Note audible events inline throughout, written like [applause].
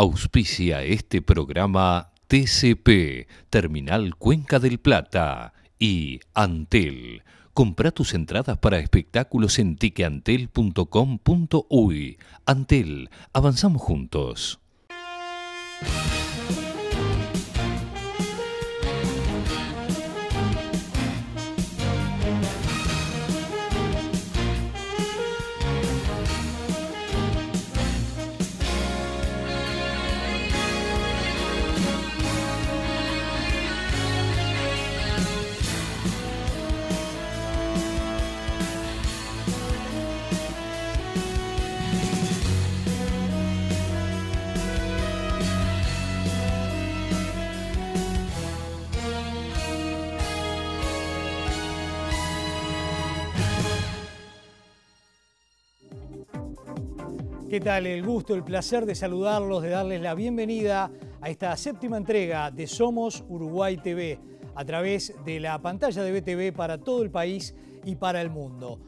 Auspicia este programa TCP, Terminal Cuenca del Plata y Antel. Compra tus entradas para espectáculos en tiqueantel.com.uy. Antel, avanzamos juntos. tal? El gusto, el placer de saludarlos, de darles la bienvenida a esta séptima entrega de Somos Uruguay TV, a través de la pantalla de BTV para todo el país y para el mundo.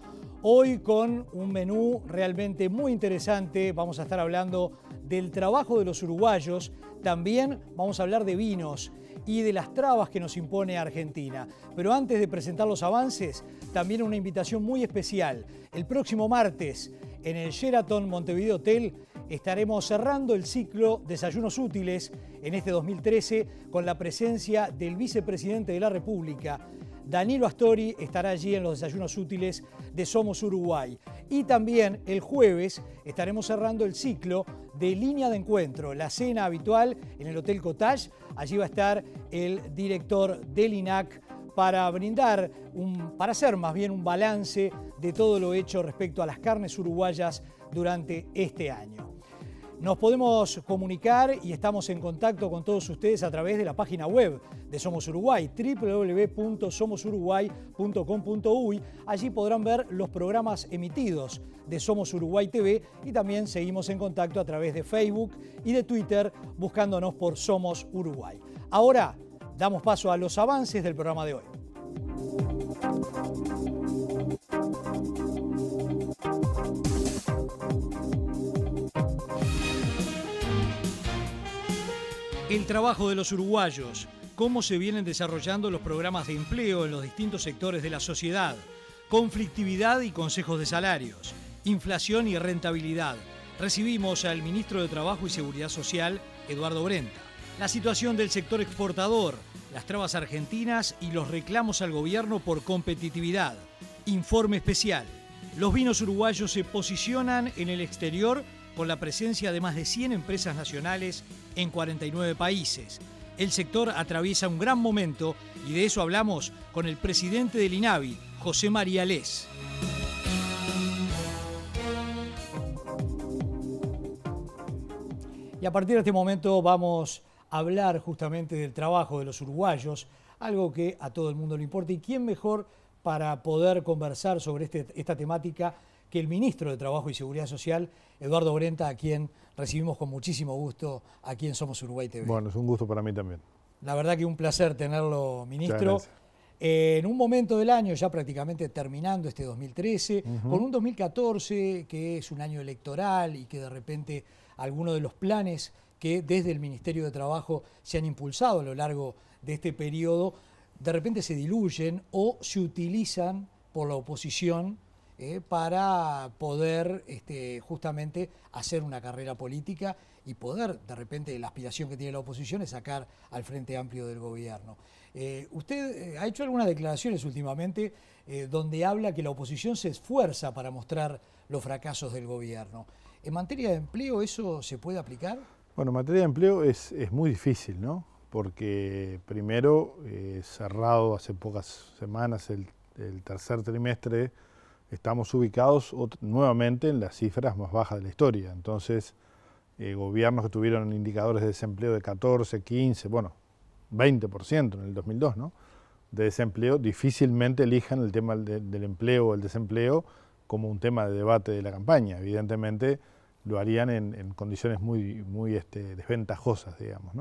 Hoy con un menú realmente muy interesante, vamos a estar hablando del trabajo de los uruguayos, también vamos a hablar de vinos y de las trabas que nos impone Argentina. Pero antes de presentar los avances, también una invitación muy especial. El próximo martes, en el Sheraton Montevideo Hotel estaremos cerrando el ciclo Desayunos Útiles en este 2013 con la presencia del vicepresidente de la República. Danilo Astori estará allí en los desayunos útiles de Somos Uruguay. Y también el jueves estaremos cerrando el ciclo de línea de encuentro, la cena habitual en el Hotel Cottage. Allí va a estar el director del INAC, para brindar, un, para hacer más bien un balance de todo lo hecho respecto a las carnes uruguayas durante este año. Nos podemos comunicar y estamos en contacto con todos ustedes a través de la página web de Somos Uruguay, www.somosuruguay.com.uy. Allí podrán ver los programas emitidos de Somos Uruguay TV y también seguimos en contacto a través de Facebook y de Twitter buscándonos por Somos Uruguay. Ahora Damos paso a los avances del programa de hoy. El trabajo de los uruguayos, cómo se vienen desarrollando los programas de empleo en los distintos sectores de la sociedad, conflictividad y consejos de salarios, inflación y rentabilidad. Recibimos al ministro de Trabajo y Seguridad Social, Eduardo Brenta la situación del sector exportador, las trabas argentinas y los reclamos al gobierno por competitividad. Informe especial. Los vinos uruguayos se posicionan en el exterior con la presencia de más de 100 empresas nacionales en 49 países. El sector atraviesa un gran momento y de eso hablamos con el presidente del INAVI, José María Lés. Y a partir de este momento vamos hablar justamente del trabajo de los uruguayos, algo que a todo el mundo le importa. ¿Y quién mejor para poder conversar sobre este, esta temática que el ministro de Trabajo y Seguridad Social, Eduardo Brenta, a quien recibimos con muchísimo gusto aquí en Somos Uruguay TV? Bueno, es un gusto para mí también. La verdad que un placer tenerlo, ministro. Eh, en un momento del año, ya prácticamente terminando este 2013, con un 2014 que es un año electoral y que de repente algunos de los planes que desde el Ministerio de Trabajo se han impulsado a lo largo de este periodo, de repente se diluyen o se utilizan por la oposición eh, para poder este, justamente hacer una carrera política y poder, de repente, la aspiración que tiene la oposición es sacar al Frente Amplio del gobierno. Eh, usted eh, ha hecho algunas declaraciones últimamente donde habla que la oposición se esfuerza para mostrar los fracasos del gobierno. ¿En materia de empleo eso se puede aplicar? Bueno, en materia de empleo es, muy difícil, ¿no? Porque primero, eh, cerrado hace pocas semanas el, tercer trimestre, estamos ubicados nuevamente en las cifras más bajas de la historia. Entonces, eh, gobiernos que tuvieron indicadores de desempleo de 14, 15, bueno, 20% en el 2002, ¿no? De desempleo, difícilmente elijan el tema del empleo o el desempleo como un tema de debate de la campaña. Evidentemente, lo harían en, condiciones muy, este, desventajosas, digamos.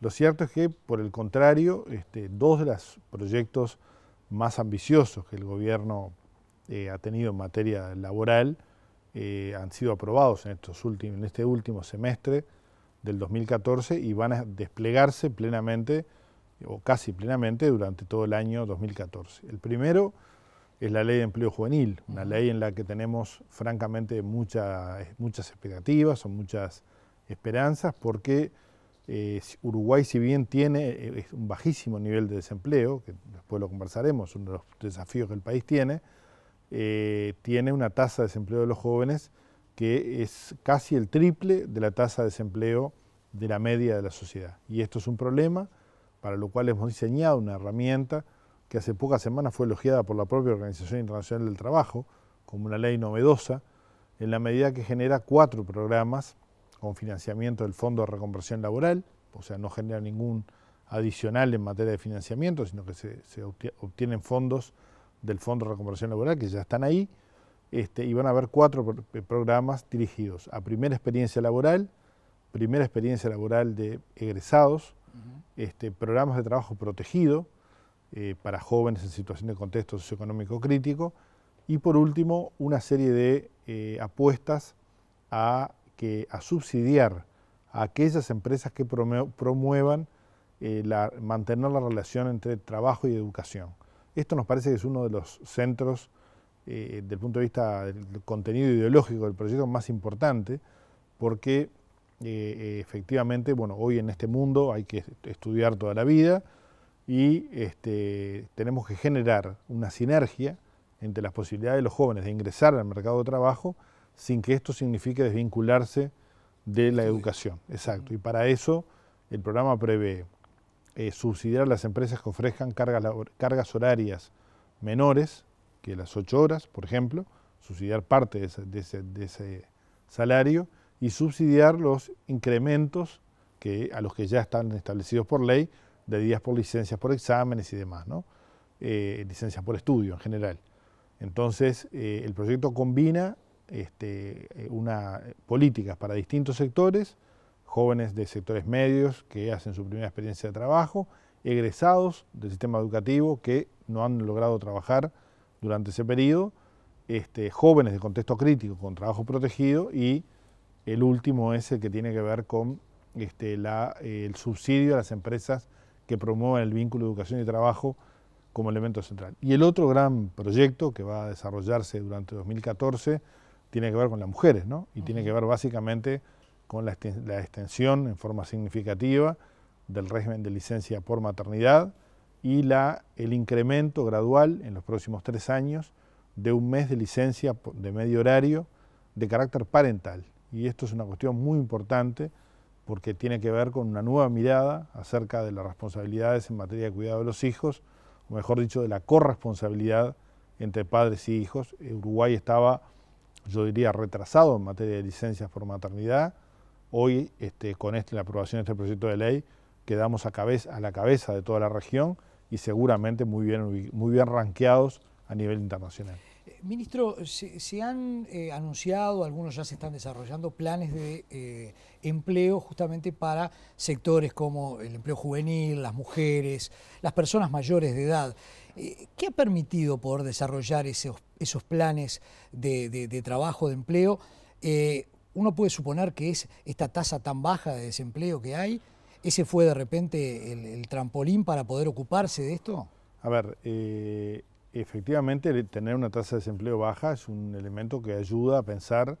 Lo cierto es que, por el contrario, este, dos de los proyectos más ambiciosos que el gobierno eh, ha tenido en materia laboral eh, han sido aprobados en, en este último semestre del 2014 y van a desplegarse plenamente o casi plenamente durante todo el año 2014. El primero es la ley de empleo juvenil, una ley en la que tenemos francamente muchas muchas expectativas o muchas esperanzas, porque eh, Uruguay, si bien tiene eh, un bajísimo nivel de desempleo, que después lo conversaremos, uno de los desafíos que el país tiene, eh, tiene una tasa de desempleo de los jóvenes que es casi el triple de la tasa de desempleo de la media de la sociedad. Y esto es un problema para lo cual hemos diseñado una herramienta que hace pocas semanas fue elogiada por la propia Organización Internacional del Trabajo como una ley novedosa, en la medida que genera cuatro programas con financiamiento del Fondo de Reconversión Laboral, o sea, no genera ningún adicional en materia de financiamiento, sino que se, obtienen fondos del Fondo de Reconversión Laboral que ya están ahí, este, y van a haber cuatro eh, programas dirigidos a primera experiencia laboral, primera experiencia laboral de egresados, este, programas de trabajo protegido, eh, para jóvenes en situación de contexto socioeconómico crítico. Y por último, una serie de eh, apuestas a, que, a subsidiar a aquellas empresas que promuevan eh, mantener la relación entre trabajo y educación. Esto nos parece que es uno de los centros, del punto de vista del contenido ideológico del proyecto, más importante, porque efectivamente, bueno, hoy en este mundo hay que estudiar toda la vida, y este, tenemos que generar una sinergia entre las posibilidades de los jóvenes de ingresar al mercado de trabajo sin que esto signifique desvincularse de la educación. Exacto. Y para eso el programa prevé eh, subsidiar a las empresas que ofrezcan cargas, horarias menores que las 8 horas, por ejemplo, subsidiar parte de ese, de ese salario y subsidiar los incrementos que, a los que ya están establecidos por ley de días por licencias por exámenes y demás, ¿no? Eh, licencias por estudio en general. Entonces, eh, el proyecto combina este, eh, políticas para distintos sectores, jóvenes de sectores medios que hacen su primera experiencia de trabajo, egresados del sistema educativo que no han logrado trabajar durante ese periodo, este, jóvenes de contexto crítico con trabajo protegido y el último es el que tiene que ver con este, el subsidio a las empresas que promuevan el vínculo de educación y trabajo como elemento central. Y el otro gran proyecto que va a desarrollarse durante 2014 tiene que ver con las mujeres, ¿no? Y tiene que ver básicamente con la extensión en forma significativa del régimen de licencia por maternidad y la, el incremento gradual en los próximos tres años de un mes de licencia de medio horario de carácter parental. Y esto es una cuestión muy importante porque tiene que ver con una nueva mirada acerca de las responsabilidades en materia de cuidado de los hijos, o mejor dicho, de la corresponsabilidad entre padres y hijos. Eh, Uruguay estaba, yo diría, retrasado en materia de licencias por maternidad. Hoy, este, con este, la aprobación de este proyecto de ley, quedamos a, a la cabeza de toda la región y seguramente muy bien, muy bien ranqueados a nivel internacional. Ministro, se, han eh, anunciado, algunos ya se están desarrollando, planes de eh, empleo justamente para sectores como el empleo juvenil, las mujeres, las personas mayores de edad. Eh, ¿Qué ha permitido poder desarrollar esos, esos planes de, trabajo, de empleo? uno puede suponer que es esta tasa tan baja de desempleo que hay. ¿Ese fue de repente el, trampolín para poder ocuparse de esto? A ver, efectivamente tener una tasa de desempleo baja es un elemento que ayuda a pensar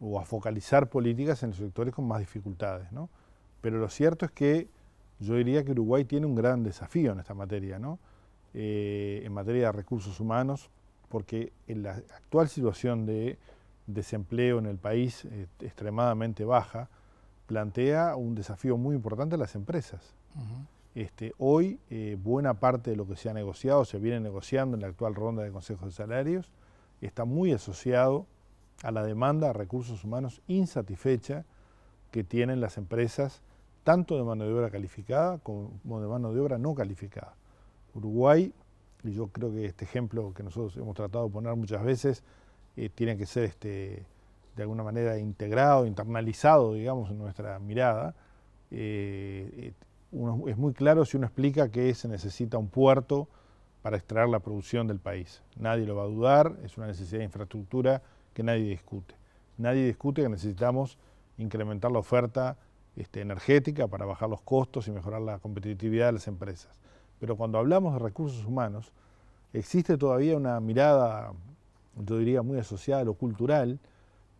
o a focalizar políticas en los sectores con más dificultades. ¿no? Pero lo cierto es que yo diría que Uruguay tiene un gran desafío en esta materia, ¿no? Eh, en materia de recursos humanos, porque en la actual situación de desempleo en el país eh, extremadamente baja plantea un desafío muy importante a las empresas. Este, hoy eh, buena parte de lo que se ha negociado, se viene negociando en la actual ronda de consejos de salarios, está muy asociado a la demanda de recursos humanos insatisfecha que tienen las empresas, tanto de mano de obra calificada como de mano de obra no calificada. Uruguay, y yo creo que este ejemplo que nosotros hemos tratado de poner muchas veces, eh, tiene que ser este, de alguna manera integrado, internalizado, digamos, en nuestra mirada. Eh, es muy claro si uno explica que se necesita un puerto para extraer la producción del país. Nadie lo va a dudar, es una necesidad de infraestructura que nadie discute. Nadie discute que necesitamos incrementar la oferta este, energética para bajar los costos y mejorar la competitividad de las empresas. Pero cuando hablamos de recursos humanos, existe todavía una mirada, yo diría, muy asociada a lo cultural,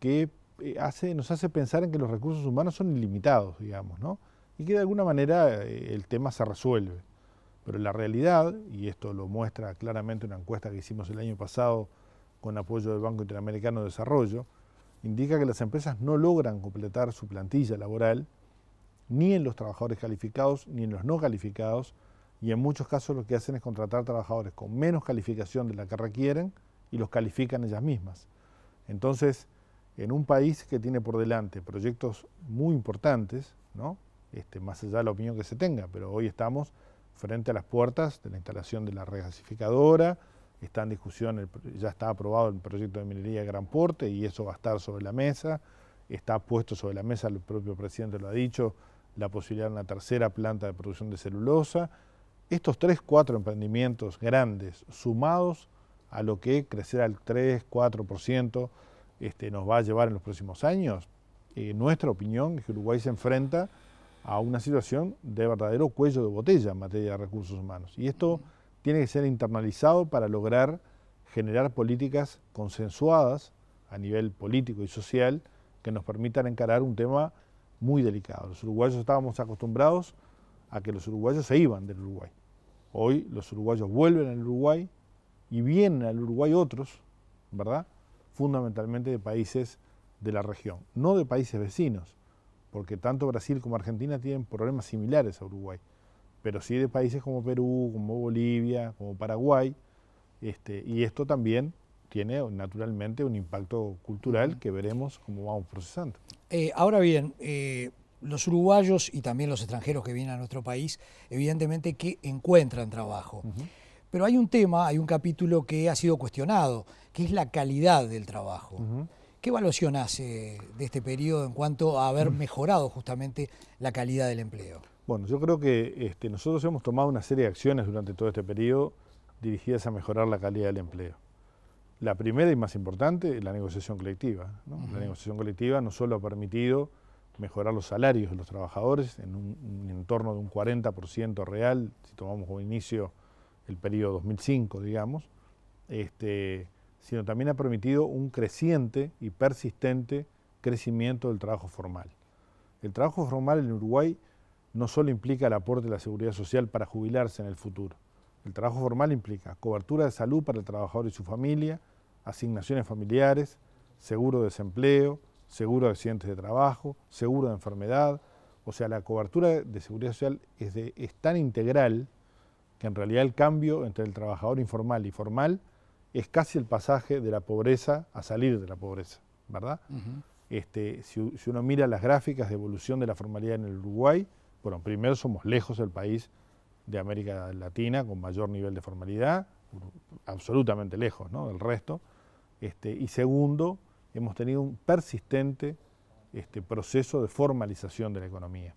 que eh, hace, nos hace pensar en que los recursos humanos son ilimitados, digamos, ¿no? y que de alguna manera eh, el tema se resuelve. Pero la realidad, y esto lo muestra claramente una encuesta que hicimos el año pasado con apoyo del Banco Interamericano de Desarrollo, indica que las empresas no logran completar su plantilla laboral ni en los trabajadores calificados ni en los no calificados, y en muchos casos lo que hacen es contratar trabajadores con menos calificación de la que requieren y los califican ellas mismas. Entonces, en un país que tiene por delante proyectos muy importantes, ¿no? Este, más allá de la opinión que se tenga, pero hoy estamos frente a las puertas de la instalación de la regasificadora, está en discusión, ya está aprobado el proyecto de minería de Gran Porte y eso va a estar sobre la mesa, está puesto sobre la mesa, el propio presidente lo ha dicho, la posibilidad de una tercera planta de producción de celulosa. Estos tres, cuatro emprendimientos grandes sumados a lo que crecer al 3, 4% este, nos va a llevar en los próximos años, eh, nuestra opinión es que Uruguay se enfrenta a una situación de verdadero cuello de botella en materia de recursos humanos. Y esto tiene que ser internalizado para lograr generar políticas consensuadas a nivel político y social que nos permitan encarar un tema muy delicado. Los uruguayos estábamos acostumbrados a que los uruguayos se iban del Uruguay. Hoy los uruguayos vuelven al Uruguay y vienen al Uruguay otros, ¿verdad? Fundamentalmente de países de la región, no de países vecinos, porque tanto Brasil como Argentina tienen problemas similares a Uruguay, pero sí de países como Perú, como Bolivia, como Paraguay, este, y esto también tiene naturalmente un impacto cultural que veremos cómo vamos procesando. Eh, ahora bien, eh, los uruguayos y también los extranjeros que vienen a nuestro país, evidentemente que encuentran trabajo. Pero hay un tema, hay un capítulo que ha sido cuestionado, que es la calidad del trabajo. ¿Qué evaluación hace eh, de este periodo en cuanto a haber mm. mejorado justamente la calidad del empleo? Bueno, yo creo que este, nosotros hemos tomado una serie de acciones durante todo este periodo dirigidas a mejorar la calidad del empleo. La primera y más importante es la negociación colectiva. La negociación colectiva no solo ha permitido mejorar los salarios de los trabajadores en un, entorno de un 40% real, si tomamos como inicio el periodo 2005, digamos, este, sino también ha permitido un creciente y persistente crecimiento del trabajo formal. El trabajo formal en Uruguay no solo implica el aporte de la seguridad social para jubilarse en el futuro, el trabajo formal implica cobertura de salud para el trabajador y su familia, asignaciones familiares, seguro de desempleo, seguro de accidentes de trabajo, seguro de enfermedad. O sea, la cobertura de seguridad social es, tan integral que en realidad el cambio entre el trabajador informal y formal es casi el pasaje de la pobreza a salir de la pobreza, ¿verdad? este, si, uno mira las gráficas de evolución de la formalidad en el Uruguay, bueno, primero somos lejos del país de América Latina con mayor nivel de formalidad, absolutamente lejos del resto. Este, y segundo, hemos tenido un persistente este, proceso de formalización de la economía,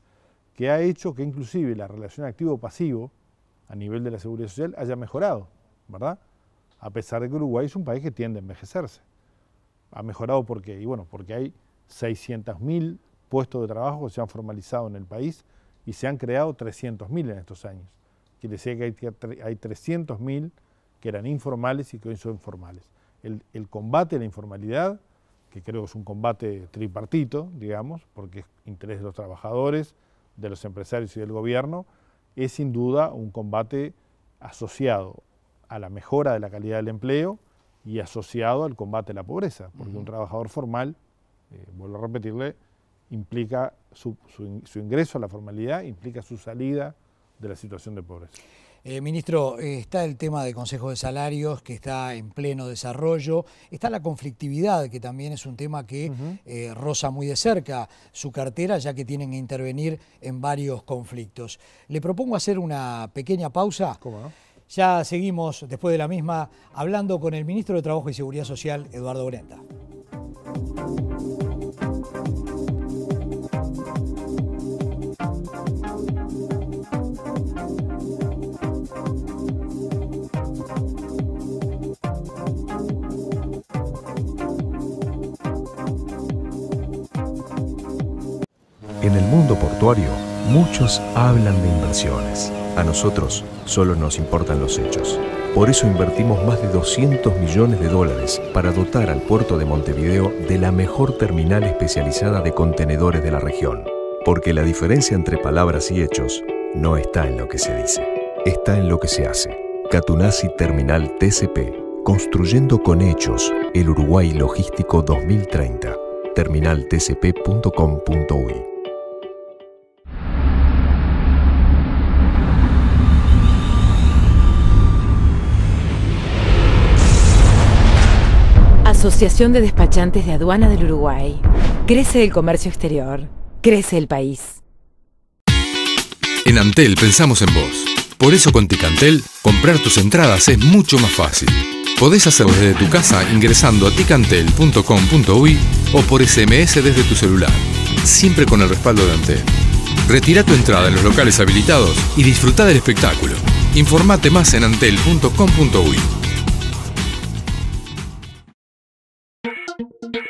que ha hecho que inclusive la relación activo-pasivo a nivel de la seguridad social haya mejorado, ¿verdad? a pesar de que Uruguay es un país que tiende a envejecerse. ¿Ha mejorado porque, Y bueno, porque hay 600.000 puestos de trabajo que se han formalizado en el país y se han creado 300.000 en estos años. Quiere decir que hay, 300.000 que eran informales y que hoy son formales. El, el combate a la informalidad, que creo que es un combate tripartito, digamos, porque es interés de los trabajadores, de los empresarios y del gobierno, es sin duda un combate asociado a la mejora de la calidad del empleo y asociado al combate a la pobreza, porque un trabajador formal, eh, vuelvo a repetirle, implica su, ingreso a la formalidad, implica su salida de la situación de pobreza. Eh, ministro, eh, está el tema del Consejo de Salarios que está en pleno desarrollo, está la conflictividad que también es un tema que roza muy de cerca su cartera ya que tienen que intervenir en varios conflictos. Le propongo hacer una pequeña pausa. ¿Cómo no? Ya seguimos después de la misma hablando con el ministro de Trabajo y Seguridad Social, Eduardo Brenta. En el mundo portuario, muchos hablan de inversiones a nosotros solo nos importan los hechos. Por eso invertimos más de 200 millones de dólares para dotar al puerto de Montevideo de la mejor terminal especializada de contenedores de la región. Porque la diferencia entre palabras y hechos no está en lo que se dice, está en lo que se hace. Catunasi Terminal TCP, construyendo con hechos el Uruguay Logístico 2030. Terminaltcp.com.uy Asociación de Despachantes de Aduana del Uruguay. Crece el comercio exterior. Crece el país. En Antel pensamos en vos. Por eso con Ticantel, comprar tus entradas es mucho más fácil. Podés hacerlo desde tu casa ingresando a ticantel.com.uy o por SMS desde tu celular, siempre con el respaldo de Antel. Retira tu entrada en los locales habilitados y disfruta del espectáculo. Informate más en antel.com.uy. Thank you.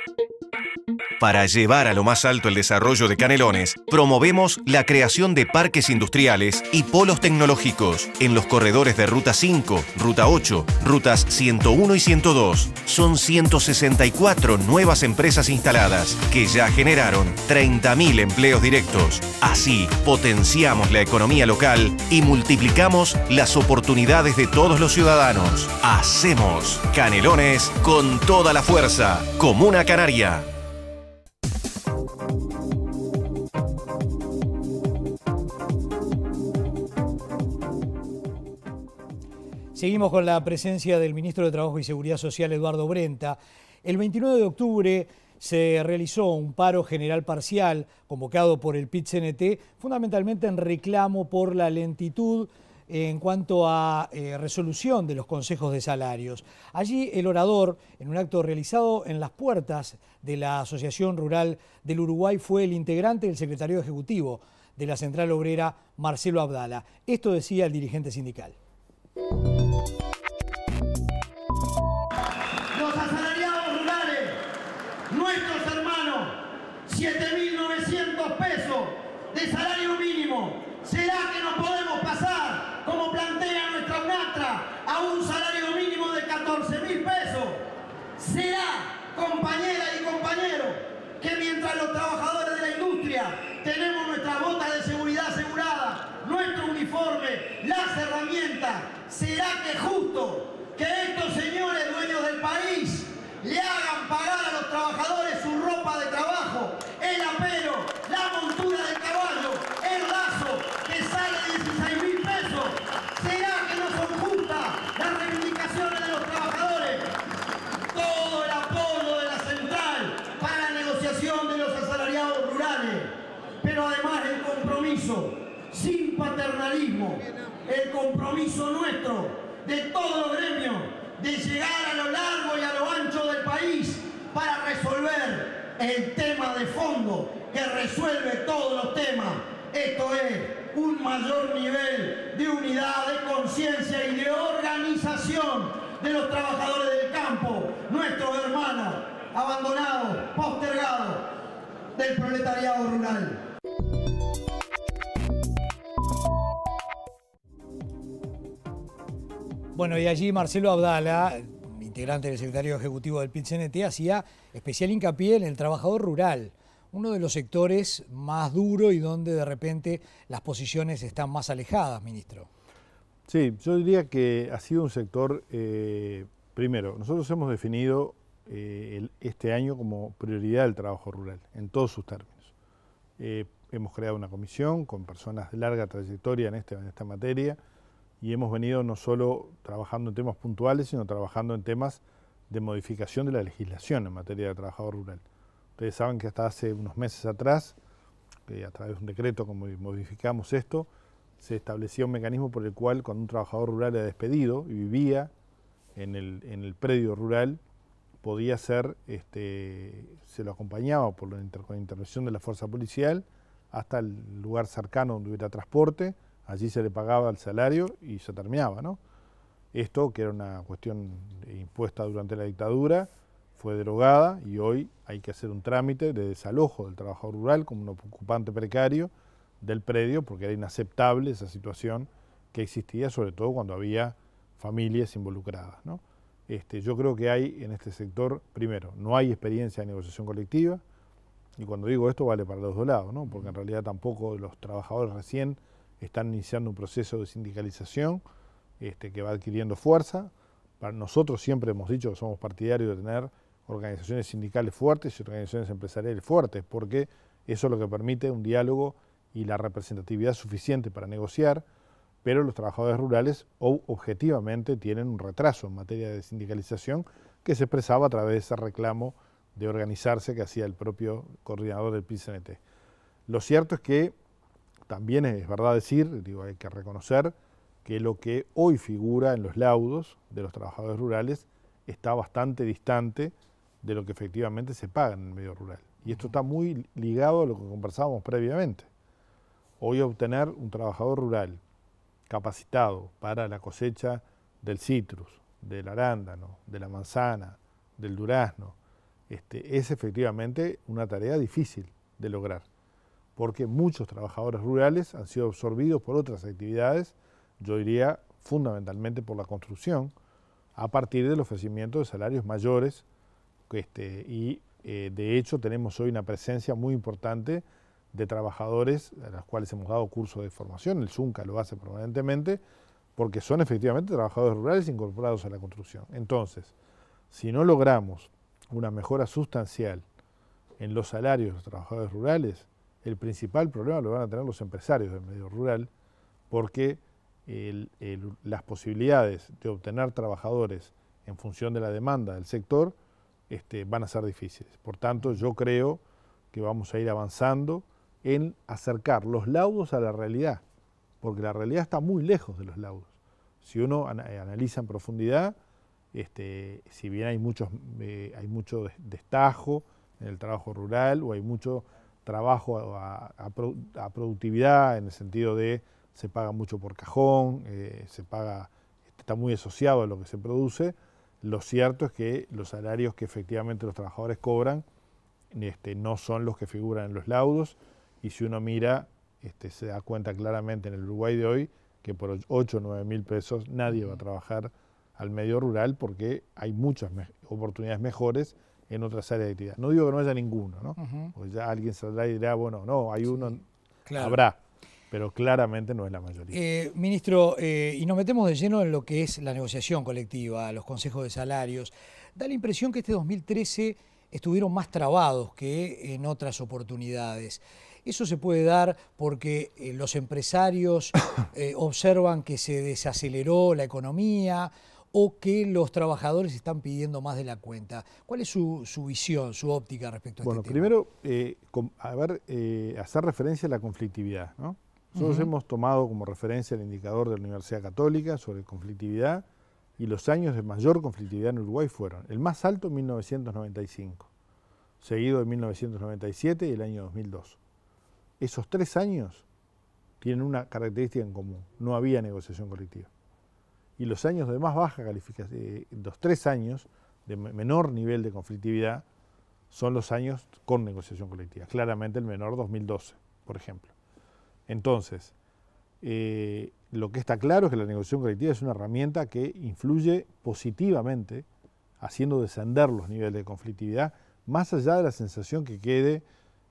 Para llevar a lo más alto el desarrollo de Canelones, promovemos la creación de parques industriales y polos tecnológicos en los corredores de Ruta 5, Ruta 8, Rutas 101 y 102. Son 164 nuevas empresas instaladas que ya generaron 30.000 empleos directos. Así, potenciamos la economía local y multiplicamos las oportunidades de todos los ciudadanos. Hacemos Canelones con toda la fuerza. Comuna Canaria. Seguimos con la presencia del ministro de Trabajo y Seguridad Social, Eduardo Brenta. El 29 de octubre se realizó un paro general parcial convocado por el pit fundamentalmente en reclamo por la lentitud en cuanto a eh, resolución de los consejos de salarios. Allí el orador, en un acto realizado en las puertas de la Asociación Rural del Uruguay, fue el integrante del secretario ejecutivo de la Central Obrera, Marcelo Abdala. Esto decía el dirigente sindical. Los asalariados rurales, nuestros hermanos, 7.900 pesos de salario mínimo, ¿será que nos podemos? a un salario mínimo de 14 mil pesos. Será, compañera y compañeros, que mientras los trabajadores de la industria tenemos nuestra bota de seguridad asegurada nuestro uniforme, las herramientas, será que justo que estos señores dueños del país le hagan pagar a los trabajadores su ropa de trabajo, el apero, la montura del caballo, el lazo, paternalismo, el compromiso nuestro de todo gremio de llegar a lo largo y a lo ancho del país para resolver el tema de fondo que resuelve todos los temas. Esto es un mayor nivel de unidad, de conciencia y de organización de los trabajadores del campo, nuestros hermanos abandonados, postergados del proletariado rural. Bueno, y allí Marcelo Abdala, integrante del secretario ejecutivo del pit hacía especial hincapié en el trabajador rural, uno de los sectores más duros y donde de repente las posiciones están más alejadas, ministro. Sí, yo diría que ha sido un sector, eh, primero, nosotros hemos definido eh, este año como prioridad el trabajo rural, en todos sus términos. Eh, hemos creado una comisión con personas de larga trayectoria en, este, en esta materia, y hemos venido no solo trabajando en temas puntuales, sino trabajando en temas de modificación de la legislación en materia de trabajador rural. Ustedes saben que hasta hace unos meses atrás, eh, a través de un decreto como modificamos esto, se establecía un mecanismo por el cual cuando un trabajador rural era despedido y vivía en el, predio rural, podía ser, este, se lo acompañaba por la intervención de la fuerza policial hasta el lugar cercano donde hubiera transporte allí se le pagaba el salario y se terminaba, ¿no? Esto, que era una cuestión impuesta durante la dictadura, fue derogada y hoy hay que hacer un trámite de desalojo del trabajador rural como un ocupante precario del predio porque era inaceptable esa situación que existía, sobre todo cuando había familias involucradas. Este, yo creo que hay en este sector, primero, no hay experiencia de negociación colectiva, y cuando digo esto vale para los dos lados, ¿no? porque en realidad tampoco los trabajadores recién están iniciando un proceso de sindicalización este, que va adquiriendo fuerza. Para nosotros siempre hemos dicho que somos partidarios de tener organizaciones sindicales fuertes y organizaciones empresariales fuertes, porque eso es lo que permite un diálogo y la representatividad suficiente para negociar, pero los trabajadores rurales objetivamente tienen un retraso en materia de sindicalización que se expresaba a través de ese reclamo de organizarse que hacía el propio coordinador del PICNT. Lo cierto es que también es verdad decir, digo, hay que reconocer que lo que hoy figura en los laudos de los trabajadores rurales está bastante distante de lo que efectivamente se paga en el medio rural. Y esto está muy ligado a lo que conversábamos previamente. Hoy obtener un trabajador rural capacitado para la cosecha del citrus, del arándano, de la manzana, del durazno, este, es efectivamente una tarea difícil de lograr porque muchos trabajadores rurales han sido absorbidos por otras actividades, yo diría fundamentalmente por la construcción, a partir del ofrecimiento de salarios mayores este, y eh, de hecho tenemos hoy una presencia muy importante de trabajadores a los cuales hemos dado curso de formación, el ZUNCA lo hace permanentemente, porque son efectivamente trabajadores rurales incorporados a la construcción. Entonces, si no logramos una mejora sustancial en los salarios de los trabajadores rurales, el principal problema lo van a tener los empresarios del medio rural, porque las posibilidades de obtener trabajadores en función de la demanda del sector este, van a ser difíciles. Por tanto, yo creo que vamos a ir avanzando en acercar los laudos a la realidad, porque la realidad está muy lejos de los laudos. Si uno eh, analiza en profundidad, este, si bien hay, eh, hay mucho destajo en el trabajo rural o hay mucho trabajo a, productividad en el sentido de se paga mucho por cajón, eh, se paga, este, está muy asociado a lo que se produce. Lo cierto es que los salarios que efectivamente los trabajadores cobran este, no son los que figuran en los laudos y si uno mira este, se da cuenta claramente en el Uruguay de hoy que por 8 o 9 mil pesos nadie va a trabajar al medio rural porque hay muchas oportunidades mejores en otras áreas de actividad. No digo que no haya ninguno, ¿no? ya alguien saldrá y dirá, bueno, no, hay uno, habrá, pero claramente no es la mayoría. Eh, ministro, eh, y nos metemos de lleno en lo que es la negociación colectiva, los consejos de salarios. Da la impresión que este 2013 estuvieron más trabados que en otras oportunidades. Eso se puede dar porque eh, los empresarios [coughs] observan que se desaceleró la economía, o que los trabajadores están pidiendo más de la cuenta. ¿Cuál es su, visión, su óptica respecto a este tema? Bueno, primero, eh, a ver, eh, hacer referencia a la conflictividad. Nosotros hemos tomado como referencia el indicador de la Universidad Católica sobre conflictividad y los años de mayor conflictividad en Uruguay fueron el más alto en 1995, seguido de 1997 y el año 2002. Esos tres años tienen una característica en común, no había negociación colectiva y los años de más baja calificación, los tres años de menor nivel de conflictividad son los años con negociación colectiva, claramente el menor 2012, por ejemplo. Entonces, eh, lo que está claro es que la negociación colectiva es una herramienta que influye positivamente, haciendo descender los niveles de conflictividad, más allá de la sensación que quede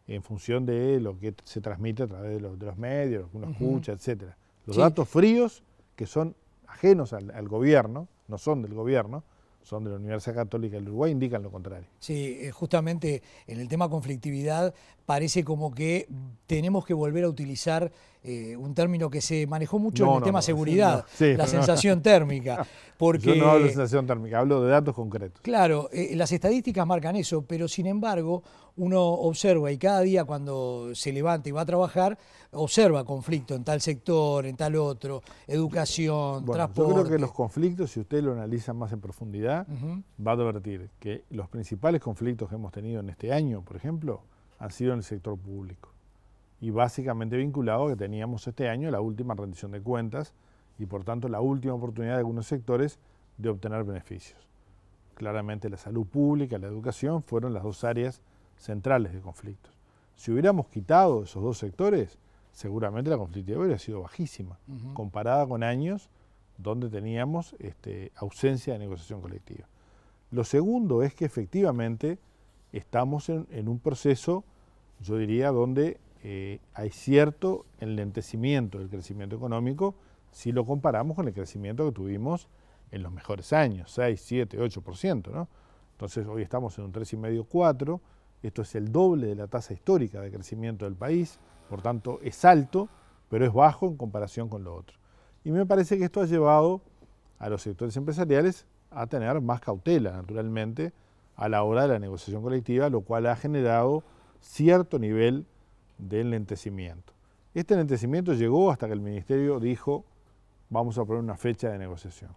en función de lo que se transmite a través de los, medios, lo que uno escucha, etc. Los datos fríos, que son ajenos al, gobierno, no son del gobierno, son de la Universidad Católica del Uruguay, indican lo contrario. Sí, eh, justamente en el tema conflictividad parece como que tenemos que volver a utilizar eh, un término que se manejó mucho en el tema seguridad, [laughs] la sensación térmica. Porque, [laughs] Yo no hablo de sensación térmica, hablo de datos concretos. Claro, eh, las estadísticas marcan eso, pero sin embargo uno observa y cada día cuando se levanta y va a trabajar, observa conflicto en tal sector, en tal otro, educación, transporte. Yo creo que los conflictos, si usted lo analiza más en profundidad, va a advertir que los principales conflictos que hemos tenido en este año, por ejemplo, han sido en el sector público. Y básicamente vinculado a que teníamos este año la última rendición de cuentas y por tanto la última oportunidad de algunos sectores de obtener beneficios. Claramente la salud pública la educación fueron las dos áreas centrales de conflictos. Si hubiéramos quitado esos dos sectores, seguramente la conflictividad hubiera sido bajísima, comparada con años donde teníamos este, ausencia de negociación colectiva. Lo segundo es que efectivamente estamos en, un proceso, yo diría, donde eh, hay cierto enlentecimiento del crecimiento económico si lo comparamos con el crecimiento que tuvimos en los mejores años, 6, 7, 8%. Entonces hoy estamos en un 3,5, 4%, esto es el doble de la tasa histórica de crecimiento del país, por tanto es alto, pero es bajo en comparación con lo otro. Y me parece que esto ha llevado a los sectores empresariales a tener más cautela, naturalmente, a la hora de la negociación colectiva, lo cual ha generado cierto nivel de enlentecimiento. Este enlentecimiento llegó hasta que el Ministerio dijo vamos a poner una fecha de negociación.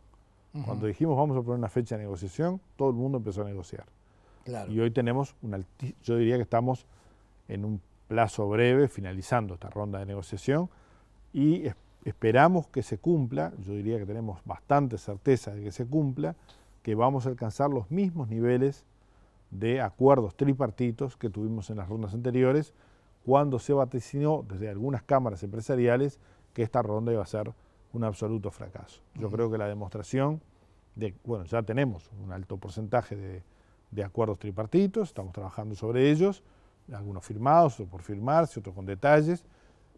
Cuando dijimos vamos a poner una fecha de negociación, todo el mundo empezó a negociar. Y hoy tenemos, un yo diría que estamos en un plazo breve finalizando esta ronda de negociación y esperamos que se cumpla, yo diría que tenemos bastante certeza de que se cumpla, que vamos a alcanzar los mismos niveles de acuerdos tripartitos que tuvimos en las rondas anteriores, cuando se vaticinó desde algunas cámaras empresariales que esta ronda iba a ser un absoluto fracaso. Yo creo que la demostración de, bueno, ya tenemos un alto porcentaje de, de acuerdos tripartitos, estamos trabajando sobre ellos, algunos firmados, otros por firmarse, otros con detalles,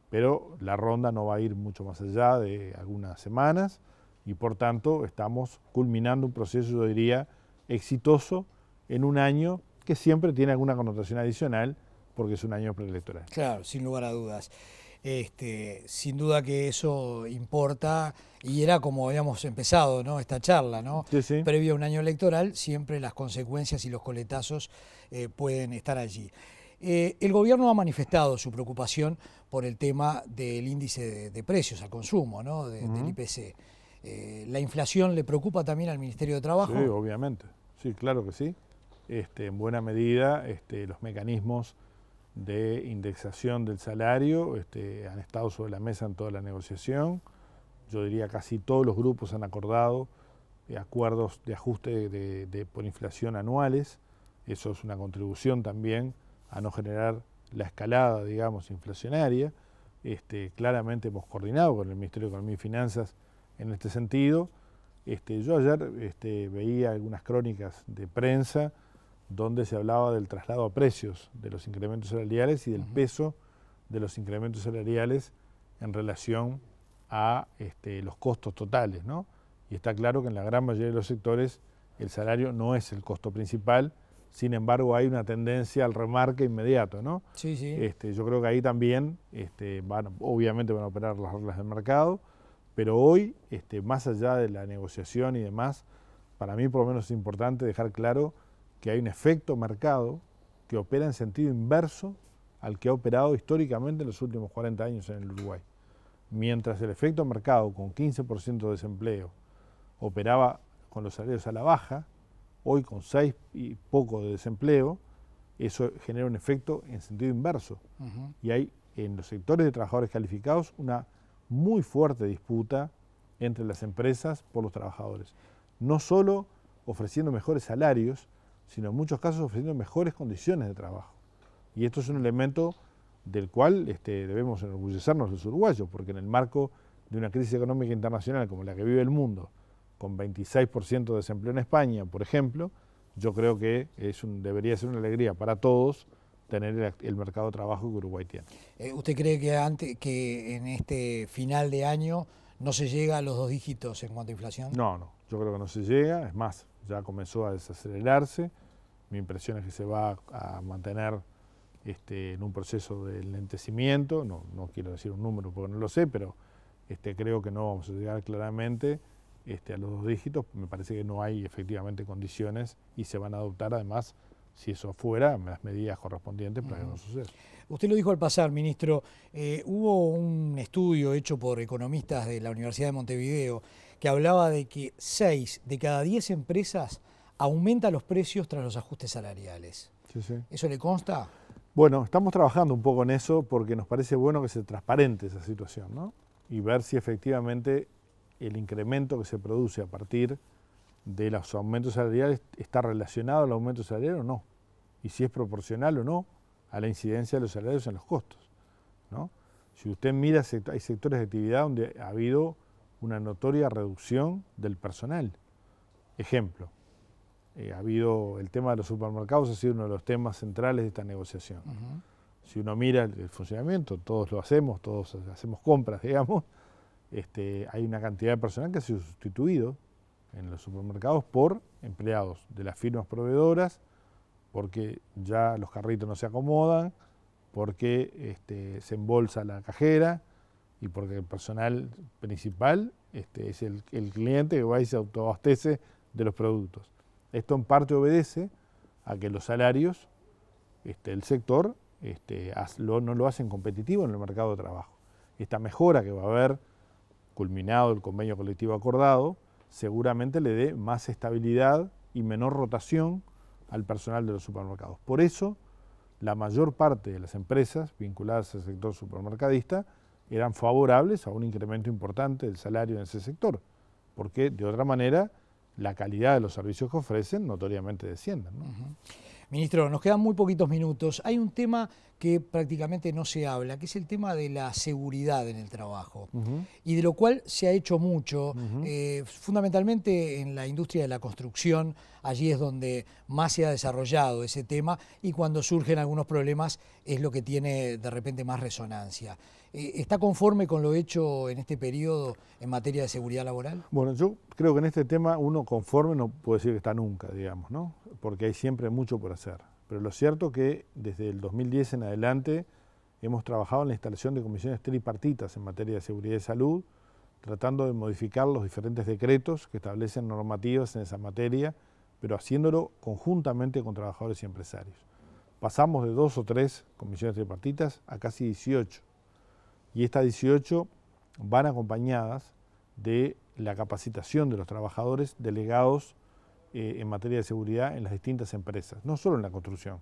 pero la ronda no va a ir mucho más allá de algunas semanas y por tanto estamos culminando un proceso, yo diría, exitoso en un año que siempre tiene alguna connotación adicional porque es un año preelectoral. Claro, sin lugar a dudas. Este, sin duda que eso importa y era como habíamos empezado ¿no? esta charla, ¿no? previo a un año electoral, siempre las consecuencias y los coletazos eh, pueden estar allí. Eh, el gobierno ha manifestado su preocupación por el tema del índice de, precios al consumo, del IPC. Eh, ¿La inflación le preocupa también al Ministerio de Trabajo? Sí, obviamente. Sí, claro que sí. Este, en buena medida, este, los mecanismos de indexación del salario este, han estado sobre la mesa en toda la negociación. Yo diría casi todos los grupos han acordado eh, acuerdos de ajuste por inflación anuales. Eso es una contribución también a no generar la escalada, digamos, inflacionaria. Este, claramente hemos coordinado con el Ministerio de Economía y Finanzas en este sentido. Este, yo ayer este, veía algunas crónicas de prensa donde se hablaba del traslado a precios de los incrementos salariales y del peso de los incrementos salariales en relación a este, los costos totales. Y está claro que en la gran mayoría de los sectores el salario no es el costo principal, sin embargo hay una tendencia al remarque inmediato. ¿no? Sí, sí. yo creo que ahí también obviamente van a operar las reglas del mercado, pero hoy, este, más allá de la negociación y demás, para mí por lo menos es importante dejar claro que hay un efecto mercado que opera en sentido inverso al que ha operado históricamente en los últimos 40 años en el Uruguay. Mientras el efecto mercado con 15% de desempleo operaba con los salarios a la baja, hoy con 6 y poco de desempleo, eso genera un efecto en sentido inverso. Y hay en los sectores de trabajadores calificados una muy fuerte disputa entre las empresas por los trabajadores. No solo ofreciendo mejores salarios, sino en muchos casos ofreciendo mejores condiciones de trabajo. Y esto es un elemento del cual este, debemos enorgullecernos los uruguayos, porque en el marco de una crisis económica internacional como la que vive el mundo, con 26% de desempleo en España, por ejemplo, yo creo que es debería ser una alegría para todos tener el, mercado de trabajo que Uruguay tiene. Eh, ¿Usted cree que, antes, que en este final de año no se llega a los dos dígitos en cuanto a inflación? No, no, yo creo que no se llega, es más, ya comenzó a desacelerarse, mi impresión es que se va a mantener este, en un proceso de lentecimiento, no, quiero decir un número porque no lo sé, pero este, creo que no vamos a llegar claramente este, a los dos dígitos, me parece que no hay efectivamente condiciones y se van a adoptar además si eso fuera, las medidas correspondientes para que no suceda. Usted lo dijo al pasar, ministro, eh, hubo un estudio hecho por economistas de la Universidad de Montevideo que hablaba de que 6 de cada 10 empresas aumentan los precios tras los ajustes salariales. ¿Eso le consta? Bueno, estamos trabajando un poco en eso porque nos parece bueno que se transparente esa situación, ¿no? Y ver si efectivamente el incremento que se produce a partir de los aumentos salariales está relacionado al aumento salarial o no, y si es proporcional o no a la incidencia de los salarios en los costos. ¿no? Si usted mira, hay sectores de actividad donde ha habido una notoria reducción del personal. Ejemplo, eh, ha habido el tema de los supermercados ha sido uno de los temas centrales de esta negociación. Si uno mira el, funcionamiento, todos lo hacemos, todos hacemos compras, [laughs] digamos, este, hay una cantidad de personal que ha sido sustituido en los supermercados por empleados de las firmas proveedoras, porque ya los carritos no se acomodan, porque este, se embolsa la cajera y porque el personal principal este, es el, cliente que va y se autoabastece de los productos. Esto en parte obedece a que los salarios del este, sector no lo hacen competitivo en el mercado de trabajo. Esta mejora que va a haber culminado el convenio colectivo acordado, seguramente le dé más estabilidad y menor rotación al personal de los supermercados. Por eso, la mayor parte de las empresas vinculadas al sector supermercadista eran favorables a un incremento importante del salario en ese sector, porque de otra manera la calidad de los servicios que ofrecen notoriamente descienden. Ministro, nos quedan muy poquitos minutos. Hay un tema que prácticamente no se habla, que es el tema de la seguridad en el trabajo, y de lo cual se ha hecho mucho, eh, fundamentalmente en la industria de la construcción, allí es donde más se ha desarrollado ese tema, y cuando surgen algunos problemas es lo que tiene de repente más resonancia. Eh, ¿Está conforme con lo hecho en este periodo en materia de seguridad laboral? Bueno, yo creo que en este tema uno conforme no puede decir que está nunca, digamos, ¿no? Porque hay siempre mucho por hacer. Pero lo cierto es que desde el 2010 en adelante hemos trabajado en la instalación de comisiones tripartitas en materia de seguridad y salud, tratando de modificar los diferentes decretos que establecen normativas en esa materia, pero haciéndolo conjuntamente con trabajadores y empresarios. Pasamos de dos o tres comisiones tripartitas a casi 18 y estas 18 van acompañadas de la capacitación de los trabajadores delegados eh, en materia de seguridad en las distintas empresas, no solo en la construcción.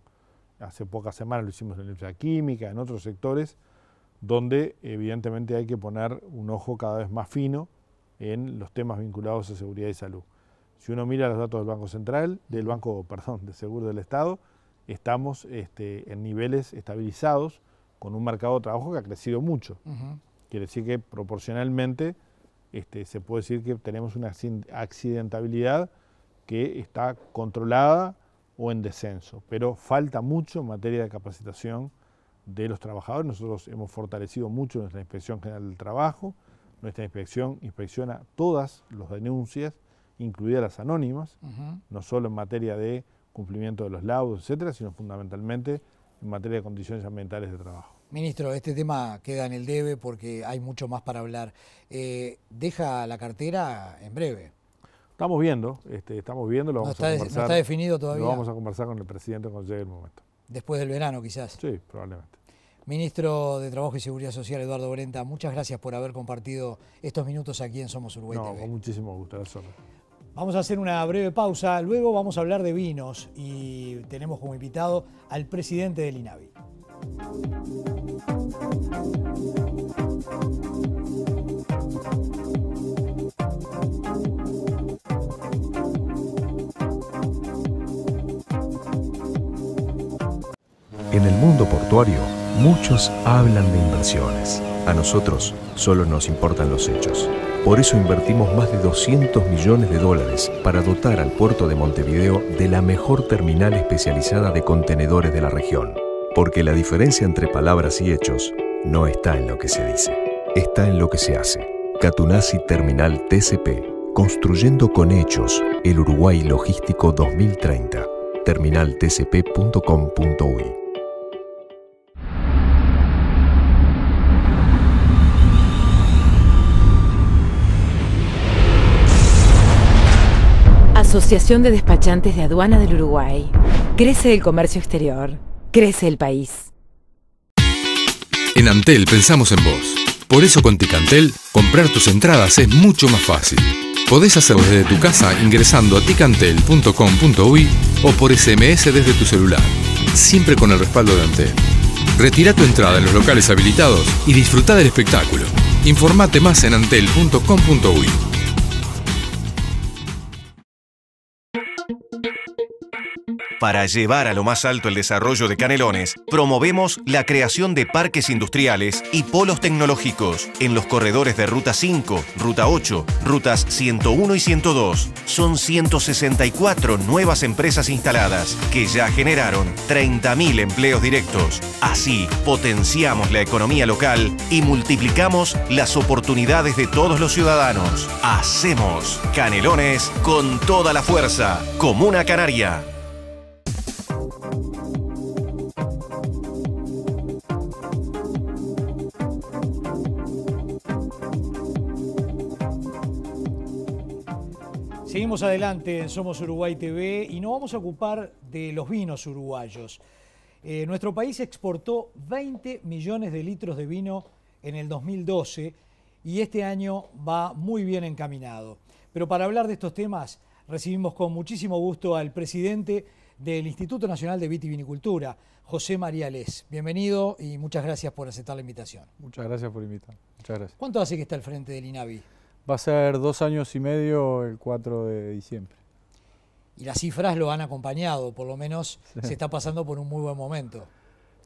Hace pocas semanas lo hicimos en la industria química, en otros sectores, donde evidentemente hay que poner un ojo cada vez más fino en los temas vinculados a seguridad y salud. Si uno mira los datos del Banco Central, del Banco, perdón, de Seguro del Estado, estamos este, en niveles estabilizados con un mercado de trabajo que ha crecido mucho. Quiere decir que proporcionalmente este, se puede decir que tenemos una accidentabilidad que está controlada o en descenso, pero falta mucho en materia de capacitación de los trabajadores. Nosotros hemos fortalecido mucho nuestra Inspección General del Trabajo. Nuestra inspección inspecciona todas las denuncias, incluidas las anónimas, no solo en materia de cumplimiento de los laudos, etcétera, sino fundamentalmente en materia de condiciones ambientales de trabajo. Ministro, este tema queda en el debe porque hay mucho más para hablar. Eh, ¿Deja la cartera en breve? Estamos viendo, este, estamos viendo, lo vamos a conversar. No está definido todavía. Lo vamos a conversar con el presidente cuando llegue el momento. Después del verano quizás. Sí, probablemente. Ministro de Trabajo y Seguridad Social, Eduardo Brenta, muchas gracias por haber compartido estos minutos aquí en Somos Uruguay. TV. con muchísimo gusto, gracias. Vamos a hacer una breve pausa, luego vamos a hablar de vinos y tenemos como invitado al presidente del INAVI. En el mundo portuario, Muchos hablan de inversiones. A nosotros solo nos importan los hechos. Por eso invertimos más de 200 millones de dólares para dotar al puerto de Montevideo de la mejor terminal especializada de contenedores de la región. Porque la diferencia entre palabras y hechos no está en lo que se dice, está en lo que se hace. Catunasi Terminal TCP, construyendo con hechos el Uruguay Logístico 2030. Terminaltcp.com.uy Asociación de Despachantes de Aduana del Uruguay. Crece el comercio exterior. Crece el país. En Antel pensamos en vos. Por eso con Ticantel, comprar tus entradas es mucho más fácil. Podés hacerlo desde tu casa ingresando a ticantel.com.uy o por SMS desde tu celular, siempre con el respaldo de Antel. Retira tu entrada en los locales habilitados y disfruta del espectáculo. Informate más en antel.com.uy. Thank you. Para llevar a lo más alto el desarrollo de Canelones, promovemos la creación de parques industriales y polos tecnológicos en los corredores de Ruta 5, Ruta 8, Rutas 101 y 102. Son 164 nuevas empresas instaladas que ya generaron 30.000 empleos directos. Así, potenciamos la economía local y multiplicamos las oportunidades de todos los ciudadanos. Hacemos Canelones con toda la fuerza. Comuna Canaria. Seguimos adelante en Somos Uruguay TV y nos vamos a ocupar de los vinos uruguayos. Eh, nuestro país exportó 20 millones de litros de vino en el 2012 y este año va muy bien encaminado. Pero para hablar de estos temas recibimos con muchísimo gusto al presidente del Instituto Nacional de Vitivinicultura, José María Les. Bienvenido y muchas gracias por aceptar la invitación. Muchas gracias por invitar. gracias. ¿Cuánto hace que está al frente del INAVI? Va a ser dos años y medio el 4 de diciembre. Y las cifras lo han acompañado, por lo menos se está pasando por un muy buen momento.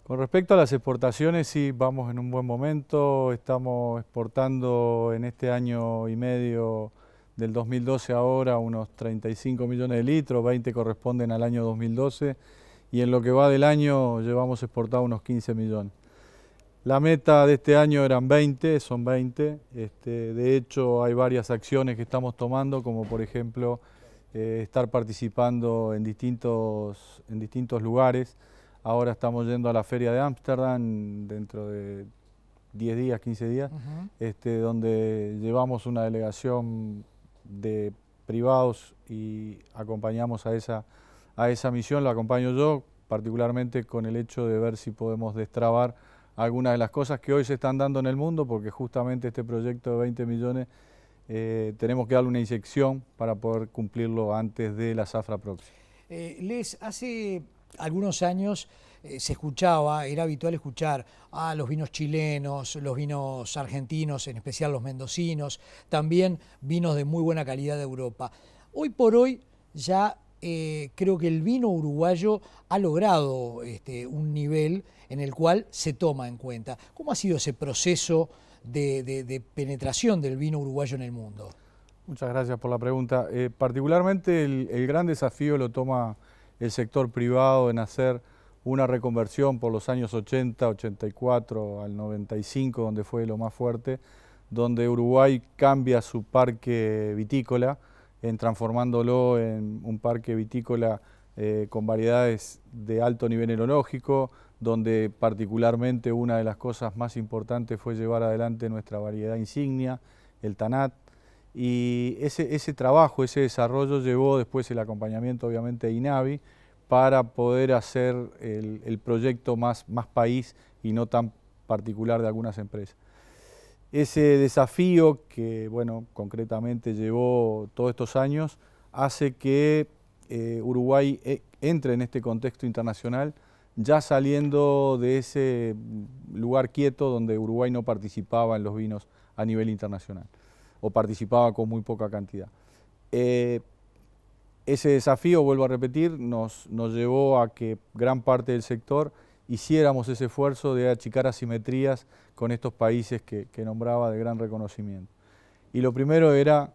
Con respecto a las exportaciones, sí, vamos en un buen momento. Estamos exportando en este año y medio del 2012 ahora unos 35 millones de litros, 20 corresponden al año 2012 y en lo que va del año llevamos exportado unos 15 millones. La meta de este año eran 20, son 20. Este, de hecho, hay varias acciones que estamos tomando, como por ejemplo eh, estar participando en distintos, en distintos lugares. Ahora estamos yendo a la Feria de Ámsterdam dentro de 10 días, 15 días, este, donde llevamos una delegación de privados y acompañamos a a esa misión. Lo acompaño yo, particularmente con el hecho de ver si podemos destrabar algunas de las cosas que hoy se están dando en el mundo, porque justamente este proyecto de 20 millones eh, tenemos que darle una inyección para poder cumplirlo antes de la zafra próxima. Eh, Les, hace algunos años eh, se escuchaba, era habitual escuchar a ah, los vinos chilenos, los vinos argentinos, en especial los mendocinos, también vinos de muy buena calidad de Europa. Hoy por hoy ya creo que el vino uruguayo ha logrado este, un nivel en el cual se toma en cuenta. ¿Cómo ha sido ese proceso de, penetración del vino uruguayo en el mundo? Muchas gracias por la pregunta. Eh, particularmente el, gran desafío lo toma el sector privado en hacer una reconversión por los años 80, 84 al 95, donde fue lo más fuerte, donde Uruguay cambia su parque vitícola en transformándolo en un parque vitícola eh, con variedades de alto nivel enológico, donde particularmente una de las cosas más importantes fue llevar adelante nuestra variedad insignia, el TANAT, y ese, trabajo, ese desarrollo llevó después el acompañamiento obviamente de INAVI para poder hacer el, proyecto más, país y no tan particular de algunas empresas ese desafío que, bueno, concretamente llevó todos estos años, hace que eh, Uruguay eh, entre en este contexto internacional ya saliendo de ese lugar quieto donde Uruguay no participaba en los vinos a nivel internacional o participaba con muy poca cantidad. Eh, ese desafío, vuelvo a repetir, nos, llevó a que gran parte del sector hiciéramos ese esfuerzo de achicar asimetrías con estos países que, nombraba de gran reconocimiento. Y lo primero era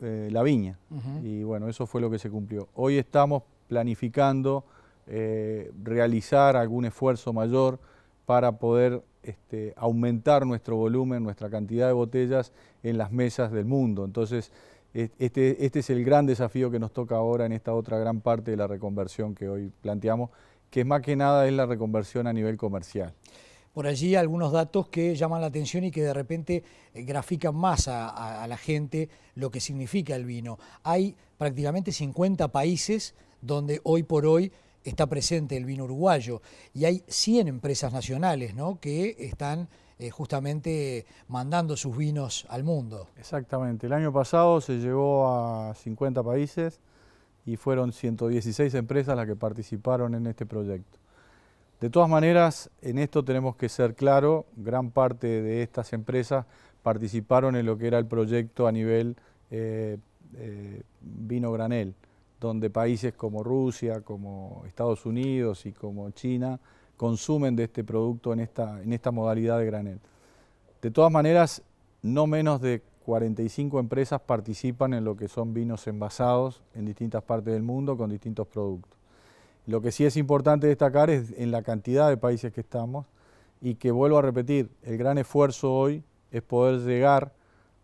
eh, la viña, y bueno, eso fue lo que se cumplió. Hoy estamos planificando eh, realizar algún esfuerzo mayor para poder este, aumentar nuestro volumen, nuestra cantidad de botellas en las mesas del mundo. Entonces, e-, este, este, es el gran desafío que nos toca ahora en esta otra gran parte de la reconversión que hoy planteamos, que es más que nada es la reconversión a nivel comercial. Por allí algunos datos que llaman la atención y que de repente eh, grafican más a, a la gente lo que significa el vino. Hay prácticamente 50 países donde hoy por hoy está presente el vino uruguayo y hay 100 empresas nacionales que están eh, justamente mandando sus vinos al mundo. Exactamente, el año pasado se llevó a 50 países y fueron 116 empresas las que participaron en este proyecto. De todas maneras, en esto tenemos que ser claro, gran parte de estas empresas participaron en lo que era el proyecto a nivel eh, eh, vino granel donde países como Rusia, como Estados Unidos y como China consumen de este producto en esta, modalidad de granel. De todas maneras, no menos de 45 empresas participan en lo que son vinos envasados en distintas partes del mundo con distintos productos. Lo que sí es importante destacar es en la cantidad de países que estamos y que vuelvo a repetir, el gran esfuerzo hoy es poder llegar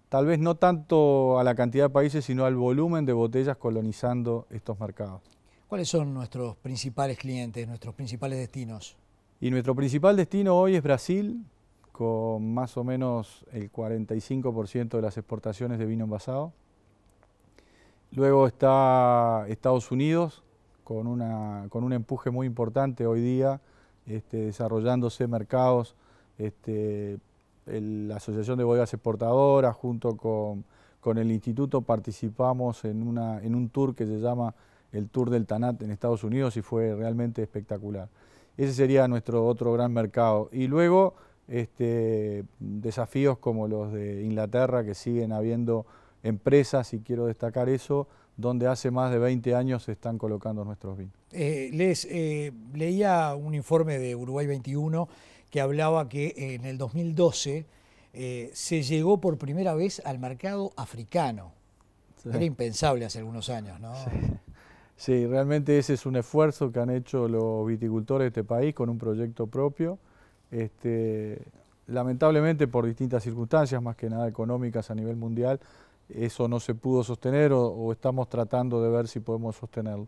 tal vez no tanto a la cantidad de países, sino al volumen de botellas colonizando estos mercados. ¿Cuáles son nuestros principales clientes, nuestros principales destinos? Y nuestro principal destino hoy es Brasil, con más o menos el 45% de las exportaciones de vino envasado. Luego está Estados Unidos, con, un empuje muy importante hoy día, este, desarrollándose mercados este, la Asociación de Bodegas Exportadoras junto con, el instituto participamos en, una, en un tour que se llama el Tour del Tanat en Estados Unidos y fue realmente espectacular. Ese sería nuestro otro gran mercado. Y luego este, desafíos como los de Inglaterra, que siguen habiendo empresas, y quiero destacar eso, donde hace más de 20 años se están colocando nuestros vinos. Eh, les eh, leía un informe de Uruguay 21 que hablaba que eh, en el 2012 eh, se llegó por primera vez al mercado africano. Era impensable hace algunos años, ¿no? Sí. realmente ese es un esfuerzo que han hecho los viticultores de este país con un proyecto propio. Este, lamentablemente por distintas circunstancias, más que nada económicas a nivel mundial, eso no se pudo sostener o, estamos tratando de ver si podemos sostenerlo.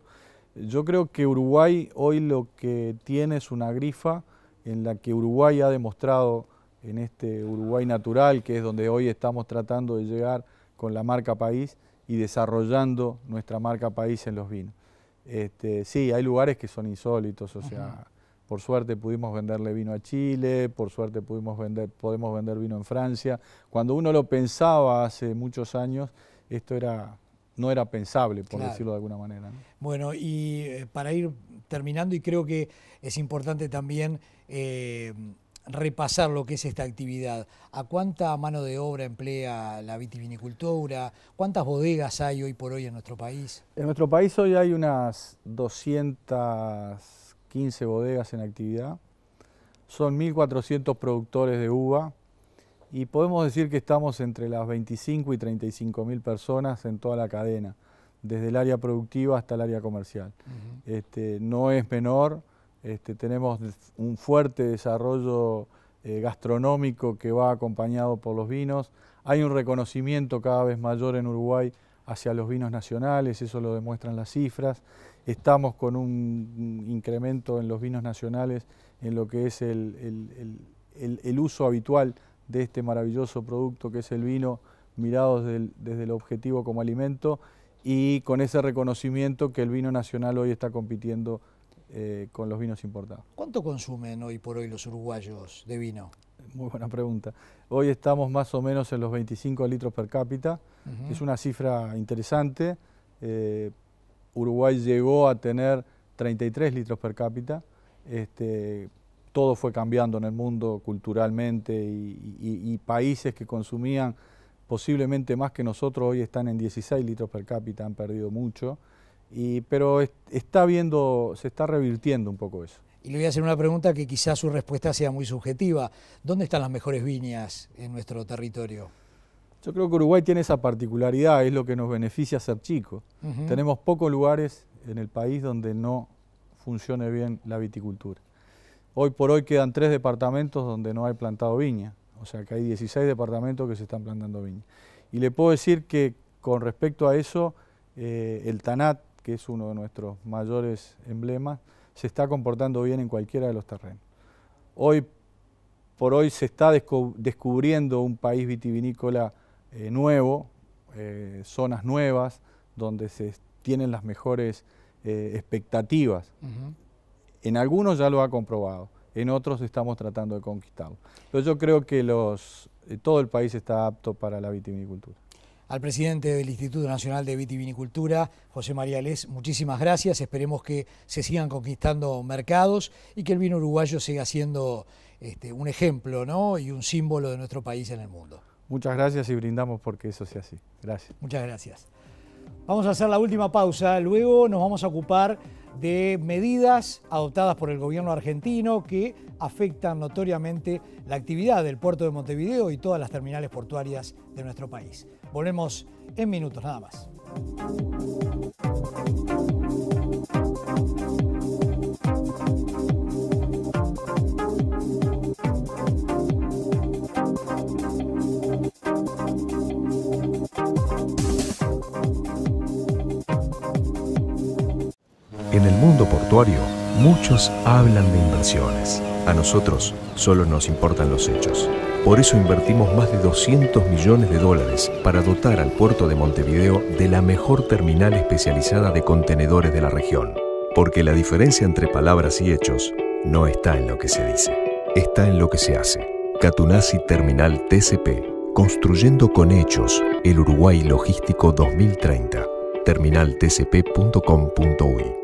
Yo creo que Uruguay hoy lo que tiene es una grifa en la que Uruguay ha demostrado en este Uruguay natural, que es donde hoy estamos tratando de llegar con la marca país y desarrollando nuestra marca país en los vinos. Este, sí, hay lugares que son insólitos, o sea, por suerte pudimos venderle vino a Chile, por suerte pudimos vender, podemos vender vino en Francia. Cuando uno lo pensaba hace muchos años, esto era no era pensable, por decirlo de alguna manera. Bueno, y eh, para ir terminando, y creo que es importante también eh, repasar lo que es esta actividad. ¿A cuánta mano de obra emplea la vitivinicultura? ¿Cuántas bodegas hay hoy por hoy en nuestro país? En nuestro país hoy hay unas 215 bodegas en actividad. Son 1.400 productores de uva y podemos decir que estamos entre las 25 y 35 mil personas en toda la cadena, desde el área productiva hasta el área comercial. Este, no es menor este, tenemos un fuerte desarrollo eh, gastronómico que va acompañado por los vinos. Hay un reconocimiento cada vez mayor en Uruguay hacia los vinos nacionales, eso lo demuestran las cifras. Estamos con un incremento en los vinos nacionales en lo que es el, uso habitual de este maravilloso producto que es el vino mirado desde el objetivo como alimento y con ese reconocimiento que el vino nacional hoy está compitiendo eh, con los vinos importados. ¿Cuánto consumen hoy por hoy los uruguayos de vino? Muy buena pregunta. Hoy estamos más o menos en los 25 litros per cápita. Es una cifra interesante. Eh, Uruguay llegó a tener 33 litros per cápita. Este, todo fue cambiando en el mundo culturalmente y, países que consumían posiblemente más que nosotros hoy están en 16 litros per cápita, han perdido mucho pero está viendo, se está revirtiendo un poco eso. Y le voy a hacer una pregunta que quizás su respuesta sea muy subjetiva. ¿Dónde están las mejores viñas en nuestro territorio? Yo creo que Uruguay tiene esa particularidad, es lo que nos beneficia ser chico. Tenemos pocos lugares en el país donde no funcione bien la viticultura. Hoy por hoy quedan tres departamentos donde no hay plantado viña, o sea que hay 16 departamentos que se están plantando viña. Y le puedo decir que con respecto a eso, eh, el TANAT que es uno de nuestros mayores emblemas, se está comportando bien en cualquiera de los terrenos. Hoy por hoy se está descubriendo un país vitivinícola eh, nuevo, eh, zonas nuevas, donde se tienen las mejores eh, expectativas. En algunos ya lo ha comprobado, en otros estamos tratando de conquistarlo. Pero yo creo que los, todo el país está apto para la vitivinicultura al presidente del Instituto Nacional de Vitivinicultura, José María Les, muchísimas gracias. Esperemos que se sigan conquistando mercados y que el vino uruguayo siga siendo este, un ejemplo y un símbolo de nuestro país en el mundo. Muchas gracias y brindamos porque eso sea así. Gracias. Muchas gracias. Vamos a hacer la última pausa, luego nos vamos a ocupar de medidas adoptadas por el gobierno argentino que afectan notoriamente la actividad del puerto de Montevideo y todas las terminales portuarias de nuestro país. Volvemos en minutos nada más. En el mundo portuario, muchos hablan de inversiones. A nosotros solo nos importan los hechos. Por eso invertimos más de 200 millones de dólares para dotar al puerto de Montevideo de la mejor terminal especializada de contenedores de la región. Porque la diferencia entre palabras y hechos no está en lo que se dice, está en lo que se hace. Catunasi Terminal TCP, construyendo con hechos el Uruguay Logístico 2030. Terminaltcp.com.uy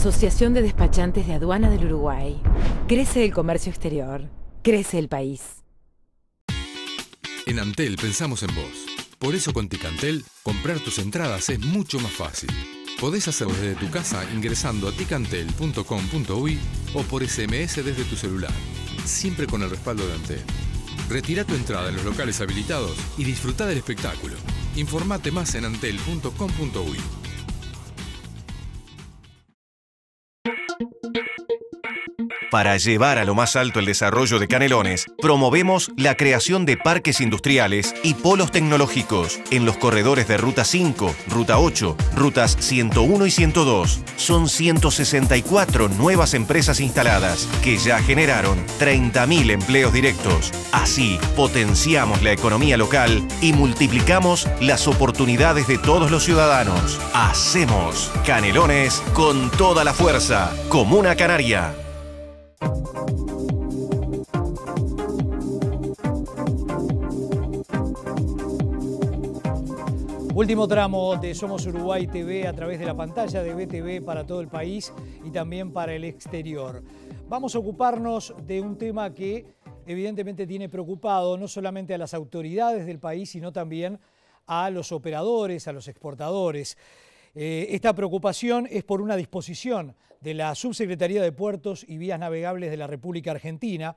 Asociación de Despachantes de Aduana del Uruguay. Crece el comercio exterior. Crece el país. En Antel pensamos en vos. Por eso con Ticantel, comprar tus entradas es mucho más fácil. Podés hacerlo desde tu casa ingresando a ticantel.com.uy o por SMS desde tu celular, siempre con el respaldo de Antel. Retira tu entrada en los locales habilitados y disfruta del espectáculo. Informate más en antel.com.uy. Para llevar a lo más alto el desarrollo de Canelones, promovemos la creación de parques industriales y polos tecnológicos en los corredores de Ruta 5, Ruta 8, Rutas 101 y 102. Son 164 nuevas empresas instaladas que ya generaron 30.000 empleos directos. Así, potenciamos la economía local y multiplicamos las oportunidades de todos los ciudadanos. Hacemos Canelones con toda la fuerza. Comuna Canaria. Último tramo de Somos Uruguay TV a través de la pantalla de BTV para todo el país y también para el exterior. Vamos a ocuparnos de un tema que evidentemente tiene preocupado no solamente a las autoridades del país, sino también a los operadores, a los exportadores. Eh, esta preocupación es por una disposición de la Subsecretaría de Puertos y Vías Navegables de la República Argentina,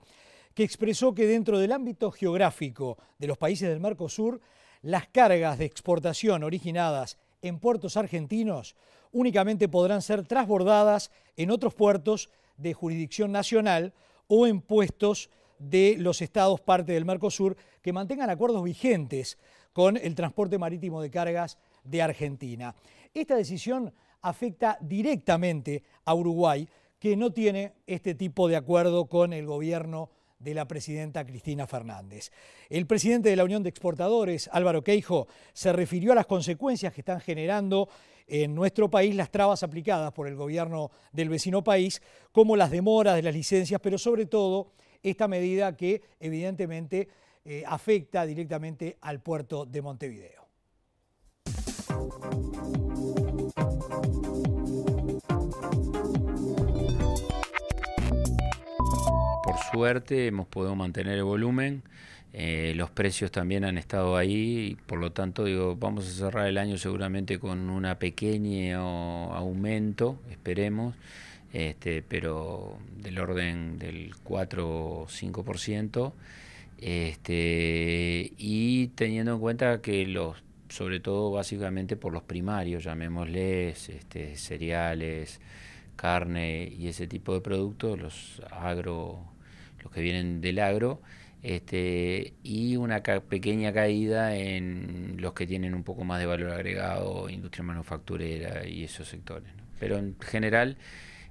que expresó que dentro del ámbito geográfico de los países del Mercosur, las cargas de exportación originadas en puertos argentinos únicamente podrán ser trasbordadas en otros puertos de jurisdicción nacional o en puestos de los estados parte del Mercosur que mantengan acuerdos vigentes con el transporte marítimo de cargas de Argentina. Esta decisión afecta directamente a Uruguay, que no tiene este tipo de acuerdo con el gobierno de la presidenta Cristina Fernández. El presidente de la Unión de Exportadores, Álvaro Queijo, se refirió a las consecuencias que están generando en nuestro país las trabas aplicadas por el gobierno del vecino país, como las demoras de las licencias, pero sobre todo esta medida que evidentemente eh, afecta directamente al puerto de Montevideo. Por suerte hemos podido mantener el volumen. Eh, los precios también han estado ahí, por lo tanto digo, vamos a cerrar el año seguramente con un pequeño aumento, esperemos, este, pero del orden del 4 o 5%, este, y teniendo en cuenta que los sobre todo básicamente por los primarios, llamémosles este, cereales, carne y ese tipo de productos, los agro, los que vienen del agro, este, y una pequeña caída en los que tienen un poco más de valor agregado, industria manufacturera y esos sectores. Pero en general,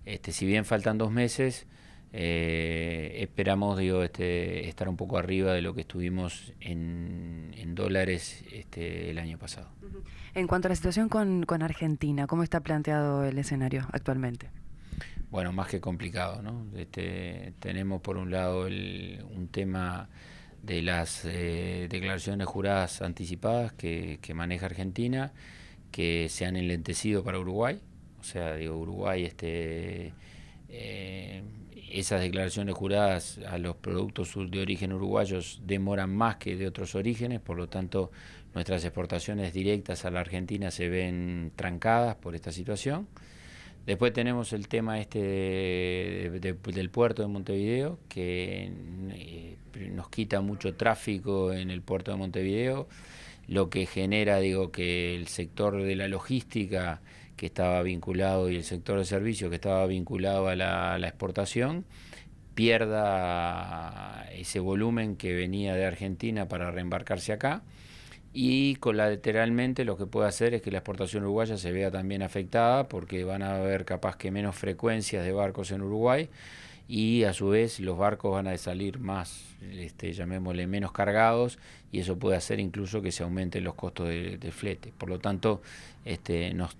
este, si bien faltan dos meses, eh, esperamos digo, este, estar un poco arriba de lo que estuvimos en, dólares este, el año pasado. En cuanto a la situación con, Argentina, ¿cómo está planteado el escenario actualmente? Bueno, más que complicado, ¿no? Este, tenemos por un lado el, un tema de las eh, declaraciones juradas anticipadas que, maneja Argentina, que se han enlentecido para Uruguay. O sea, digo, Uruguay este, eh, esas declaraciones juradas a los productos de origen uruguayos demoran más que de otros orígenes, por lo tanto nuestras exportaciones directas a la Argentina se ven trancadas por esta situación. Después tenemos el tema este del puerto de Montevideo, que eh, nos quita mucho tráfico en el puerto de Montevideo, lo que genera, digo, que el sector de la logística que estaba vinculado y el sector de servicios que estaba vinculado a la, la exportación pierda ese volumen que venía de Argentina para reembarcarse acá y colateralmente lo que puede hacer es que la exportación uruguaya se vea también afectada porque van a haber capaz que menos frecuencias de barcos en Uruguay y a su vez los barcos van a salir más, este, llamémosle, menos cargados y eso puede hacer incluso que se aumenten los costos de, flete. Por lo tanto, este, nos,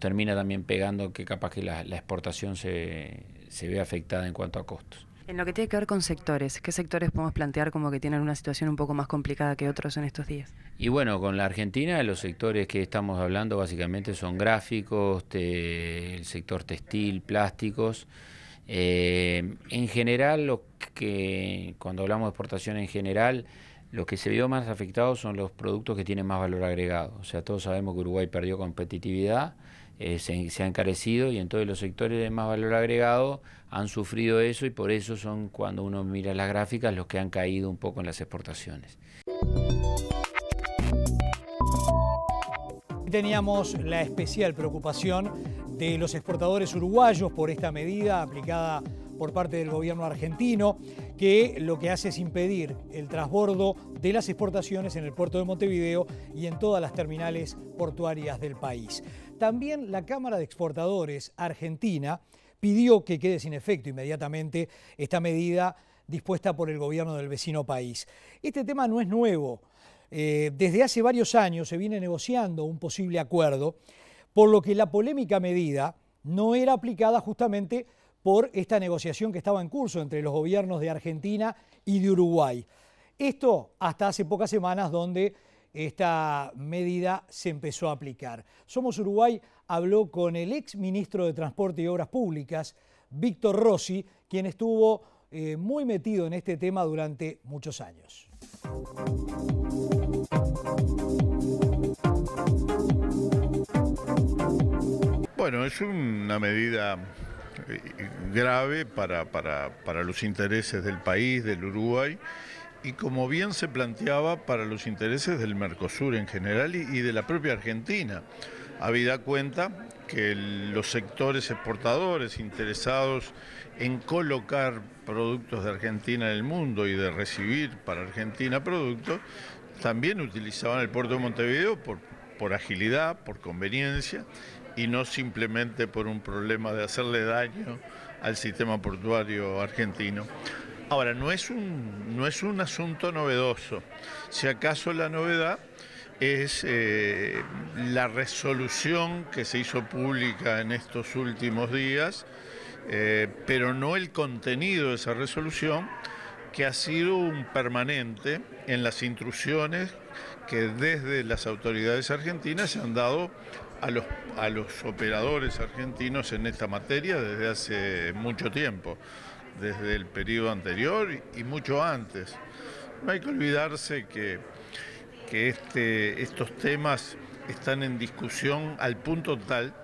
termina también pegando que capaz que la, exportación se, se ve afectada en cuanto a costos. En lo que tiene que ver con sectores, ¿qué sectores podemos plantear como que tienen una situación un poco más complicada que otros en estos días? Y bueno, con la Argentina los sectores que estamos hablando básicamente son gráficos, el sector textil, plásticos. Eh, en general, lo que cuando hablamos de exportación en general, lo que se vio más afectados son los productos que tienen más valor agregado. O sea, todos sabemos que Uruguay perdió competitividad, eh, se, se, ha encarecido y en todos los sectores de más valor agregado han sufrido eso y por eso son, cuando uno mira las gráficas, los que han caído un poco en las exportaciones. Teníamos la especial preocupación de los exportadores uruguayos por esta medida aplicada por parte del gobierno argentino, que lo que hace es impedir el transbordo de las exportaciones en el puerto de Montevideo y en todas las terminales portuarias del país. También la Cámara de Exportadores Argentina pidió que quede sin efecto inmediatamente esta medida dispuesta por el gobierno del vecino país. Este tema no es nuevo. Eh, desde hace varios años se viene negociando un posible acuerdo por lo que la polémica medida no era aplicada justamente por esta negociación que estaba en curso entre los gobiernos de Argentina y de Uruguay. Esto hasta hace pocas semanas donde esta medida se empezó a aplicar. Somos Uruguay habló con el ex ministro de Transporte y Obras Públicas, Víctor Rossi, quien estuvo eh, muy metido en este tema durante muchos años. Bueno, es una medida eh, grave para, los intereses del país, del Uruguay, y como bien se planteaba, para los intereses del Mercosur en general y, de la propia Argentina, habida cuenta que los sectores exportadores interesados en colocar productos de Argentina en el mundo y de recibir para Argentina productos, también utilizaban el puerto de Montevideo por, por agilidad, por conveniencia, y no simplemente por un problema de hacerle daño al sistema portuario argentino. Ahora, no es un, no es un asunto novedoso. Si acaso la novedad es eh, la resolución que se hizo pública en estos últimos días, eh, pero no el contenido de esa resolución, que ha sido un permanente en las instrucciones que desde las autoridades argentinas se han dado a los, a los operadores argentinos en esta materia desde hace mucho tiempo, desde el periodo anterior y mucho antes. No hay que olvidarse que, que este, estos temas están en discusión al punto tal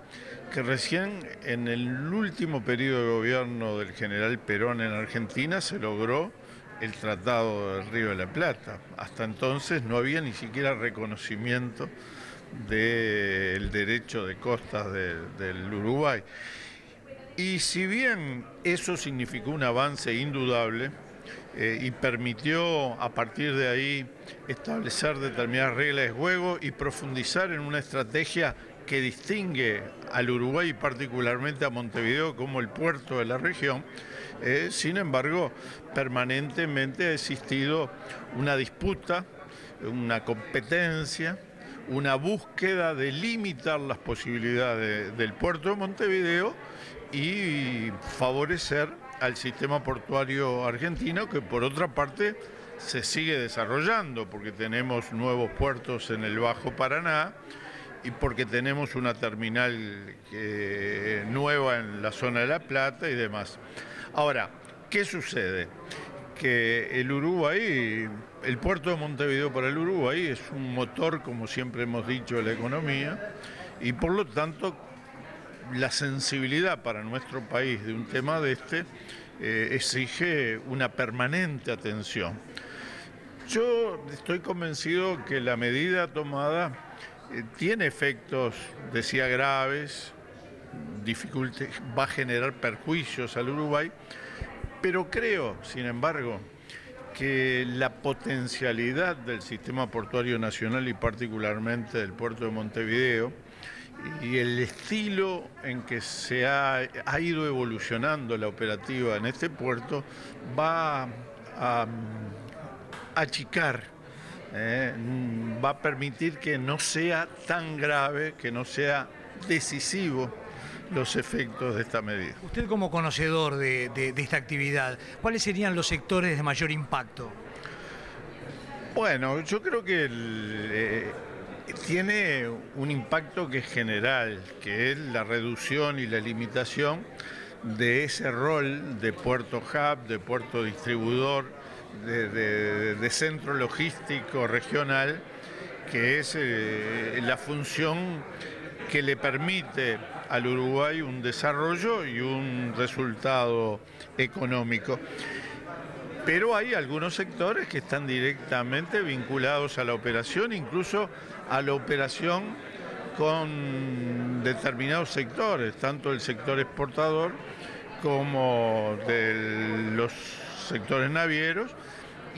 que recién en el último periodo de gobierno del general Perón en Argentina se logró el Tratado del Río de la Plata. Hasta entonces no había ni siquiera reconocimiento del derecho de costas del Uruguay. Y si bien eso significó un avance indudable eh, y permitió a partir de ahí establecer determinadas reglas de juego y profundizar en una estrategia que distingue al Uruguay y particularmente a Montevideo como el puerto de la región, eh, sin embargo, permanentemente ha existido una disputa, una competencia, una búsqueda de limitar las posibilidades del puerto de Montevideo y favorecer al sistema portuario argentino que por otra parte se sigue desarrollando porque tenemos nuevos puertos en el Bajo Paraná y porque tenemos una terminal eh, nueva en la zona de La Plata y demás. Ahora, ¿qué sucede? Que el Uruguay el puerto de Montevideo para el Uruguay es un motor, como siempre hemos dicho, de la economía y por lo tanto la sensibilidad para nuestro país de un tema de este eh, exige una permanente atención. Yo estoy convencido que la medida tomada eh, tiene efectos, decía, graves, va a generar perjuicios al Uruguay, pero creo, sin embargo, que la potencialidad del sistema portuario nacional y particularmente del puerto de Montevideo y el estilo en que se ha, ido evolucionando la operativa en este puerto va a achicar eh, va a permitir que no sea tan grave, que no sea decisivo los efectos de esta medida. Usted como conocedor de, esta actividad, ¿cuáles serían los sectores de mayor impacto? Bueno, yo creo que eh, tiene un impacto que es general, que es la reducción y la limitación de ese rol de puerto hub, de puerto distribuidor, de, centro logístico regional, que es eh, la función que le permite al Uruguay un desarrollo y un resultado económico. Pero hay algunos sectores que están directamente vinculados a la operación, incluso a la operación con determinados sectores, tanto el sector exportador como de los sectores navieros,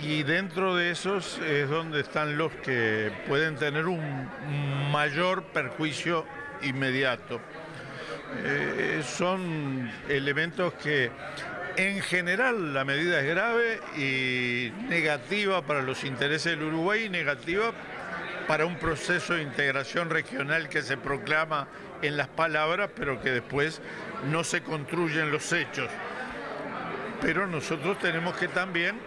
y dentro de esos es donde están los que pueden tener un mayor perjuicio inmediato. Eh, son elementos que en general la medida es grave y negativa para los intereses del Uruguay y negativa para un proceso de integración regional que se proclama en las palabras, pero que después no se construyen los hechos. Pero nosotros tenemos que también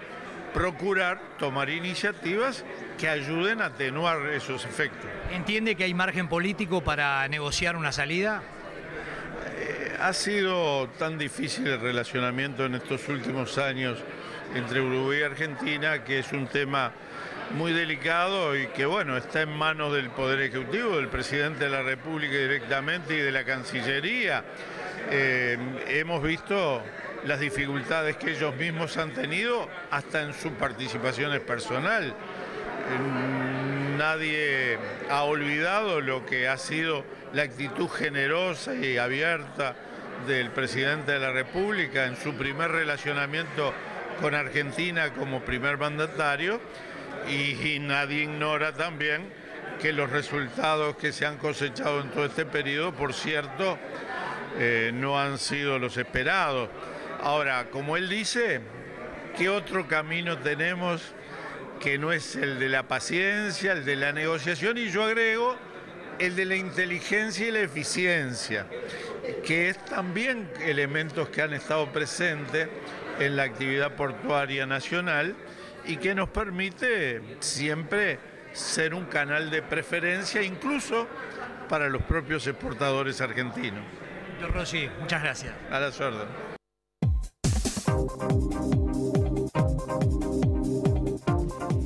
procurar tomar iniciativas que ayuden a atenuar esos efectos. ¿Entiende que hay margen político para negociar una salida? ha sido tan difícil el relacionamiento en estos últimos años entre Uruguay y Argentina que es un tema muy delicado y que bueno, está en manos del Poder Ejecutivo, del Presidente de la República directamente y de la Cancillería. Eh, hemos visto las dificultades que ellos mismos han tenido hasta en sus participaciones personal. Mm, nadie ha olvidado lo que ha sido la actitud generosa y abierta del presidente de la República en su primer relacionamiento con Argentina como primer mandatario y, nadie ignora también que los resultados que se han cosechado en todo este periodo, por cierto, eh, no han sido los esperados. Ahora, como él dice, ¿qué otro camino tenemos que no es el de la paciencia, el de la negociación y yo agrego el de la inteligencia y la eficiencia? que es también elementos que han estado presentes en la actividad portuaria nacional y que nos permite siempre ser un canal de preferencia incluso para los propios exportadores argentinos. Doctor Rossi, muchas gracias. A la suerte.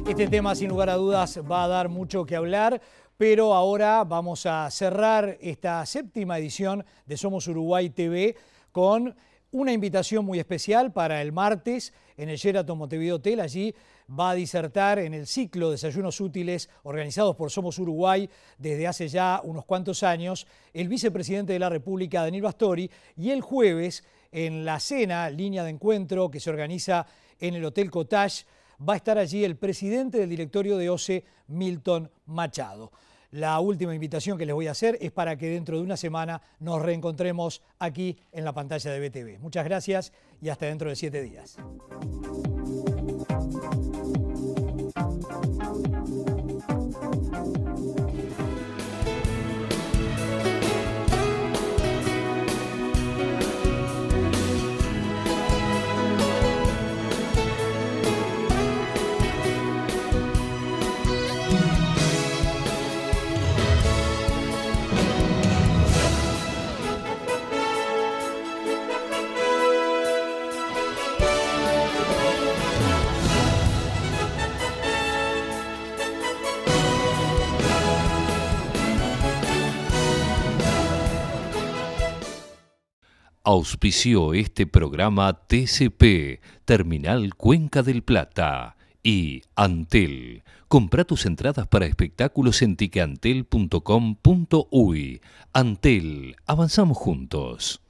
Este tema sin lugar a dudas va a dar mucho que hablar pero ahora vamos a cerrar esta séptima edición de Somos Uruguay TV con una invitación muy especial para el martes en el Sheraton Montevideo Hotel. Allí va a disertar en el ciclo de Desayunos Útiles organizados por Somos Uruguay desde hace ya unos cuantos años el vicepresidente de la República, Daniel Bastori, y el jueves en la cena, línea de encuentro que se organiza en el Hotel Cotage va a estar allí el presidente del directorio de OCE, Milton Machado. La última invitación que les voy a hacer es para que dentro de una semana nos reencontremos aquí en la pantalla de BTV. Muchas gracias y hasta dentro de siete días. Auspició este programa TCP, Terminal Cuenca del Plata y Antel. Compra tus entradas para espectáculos en tiqueantel.com.uy. Antel, avanzamos juntos.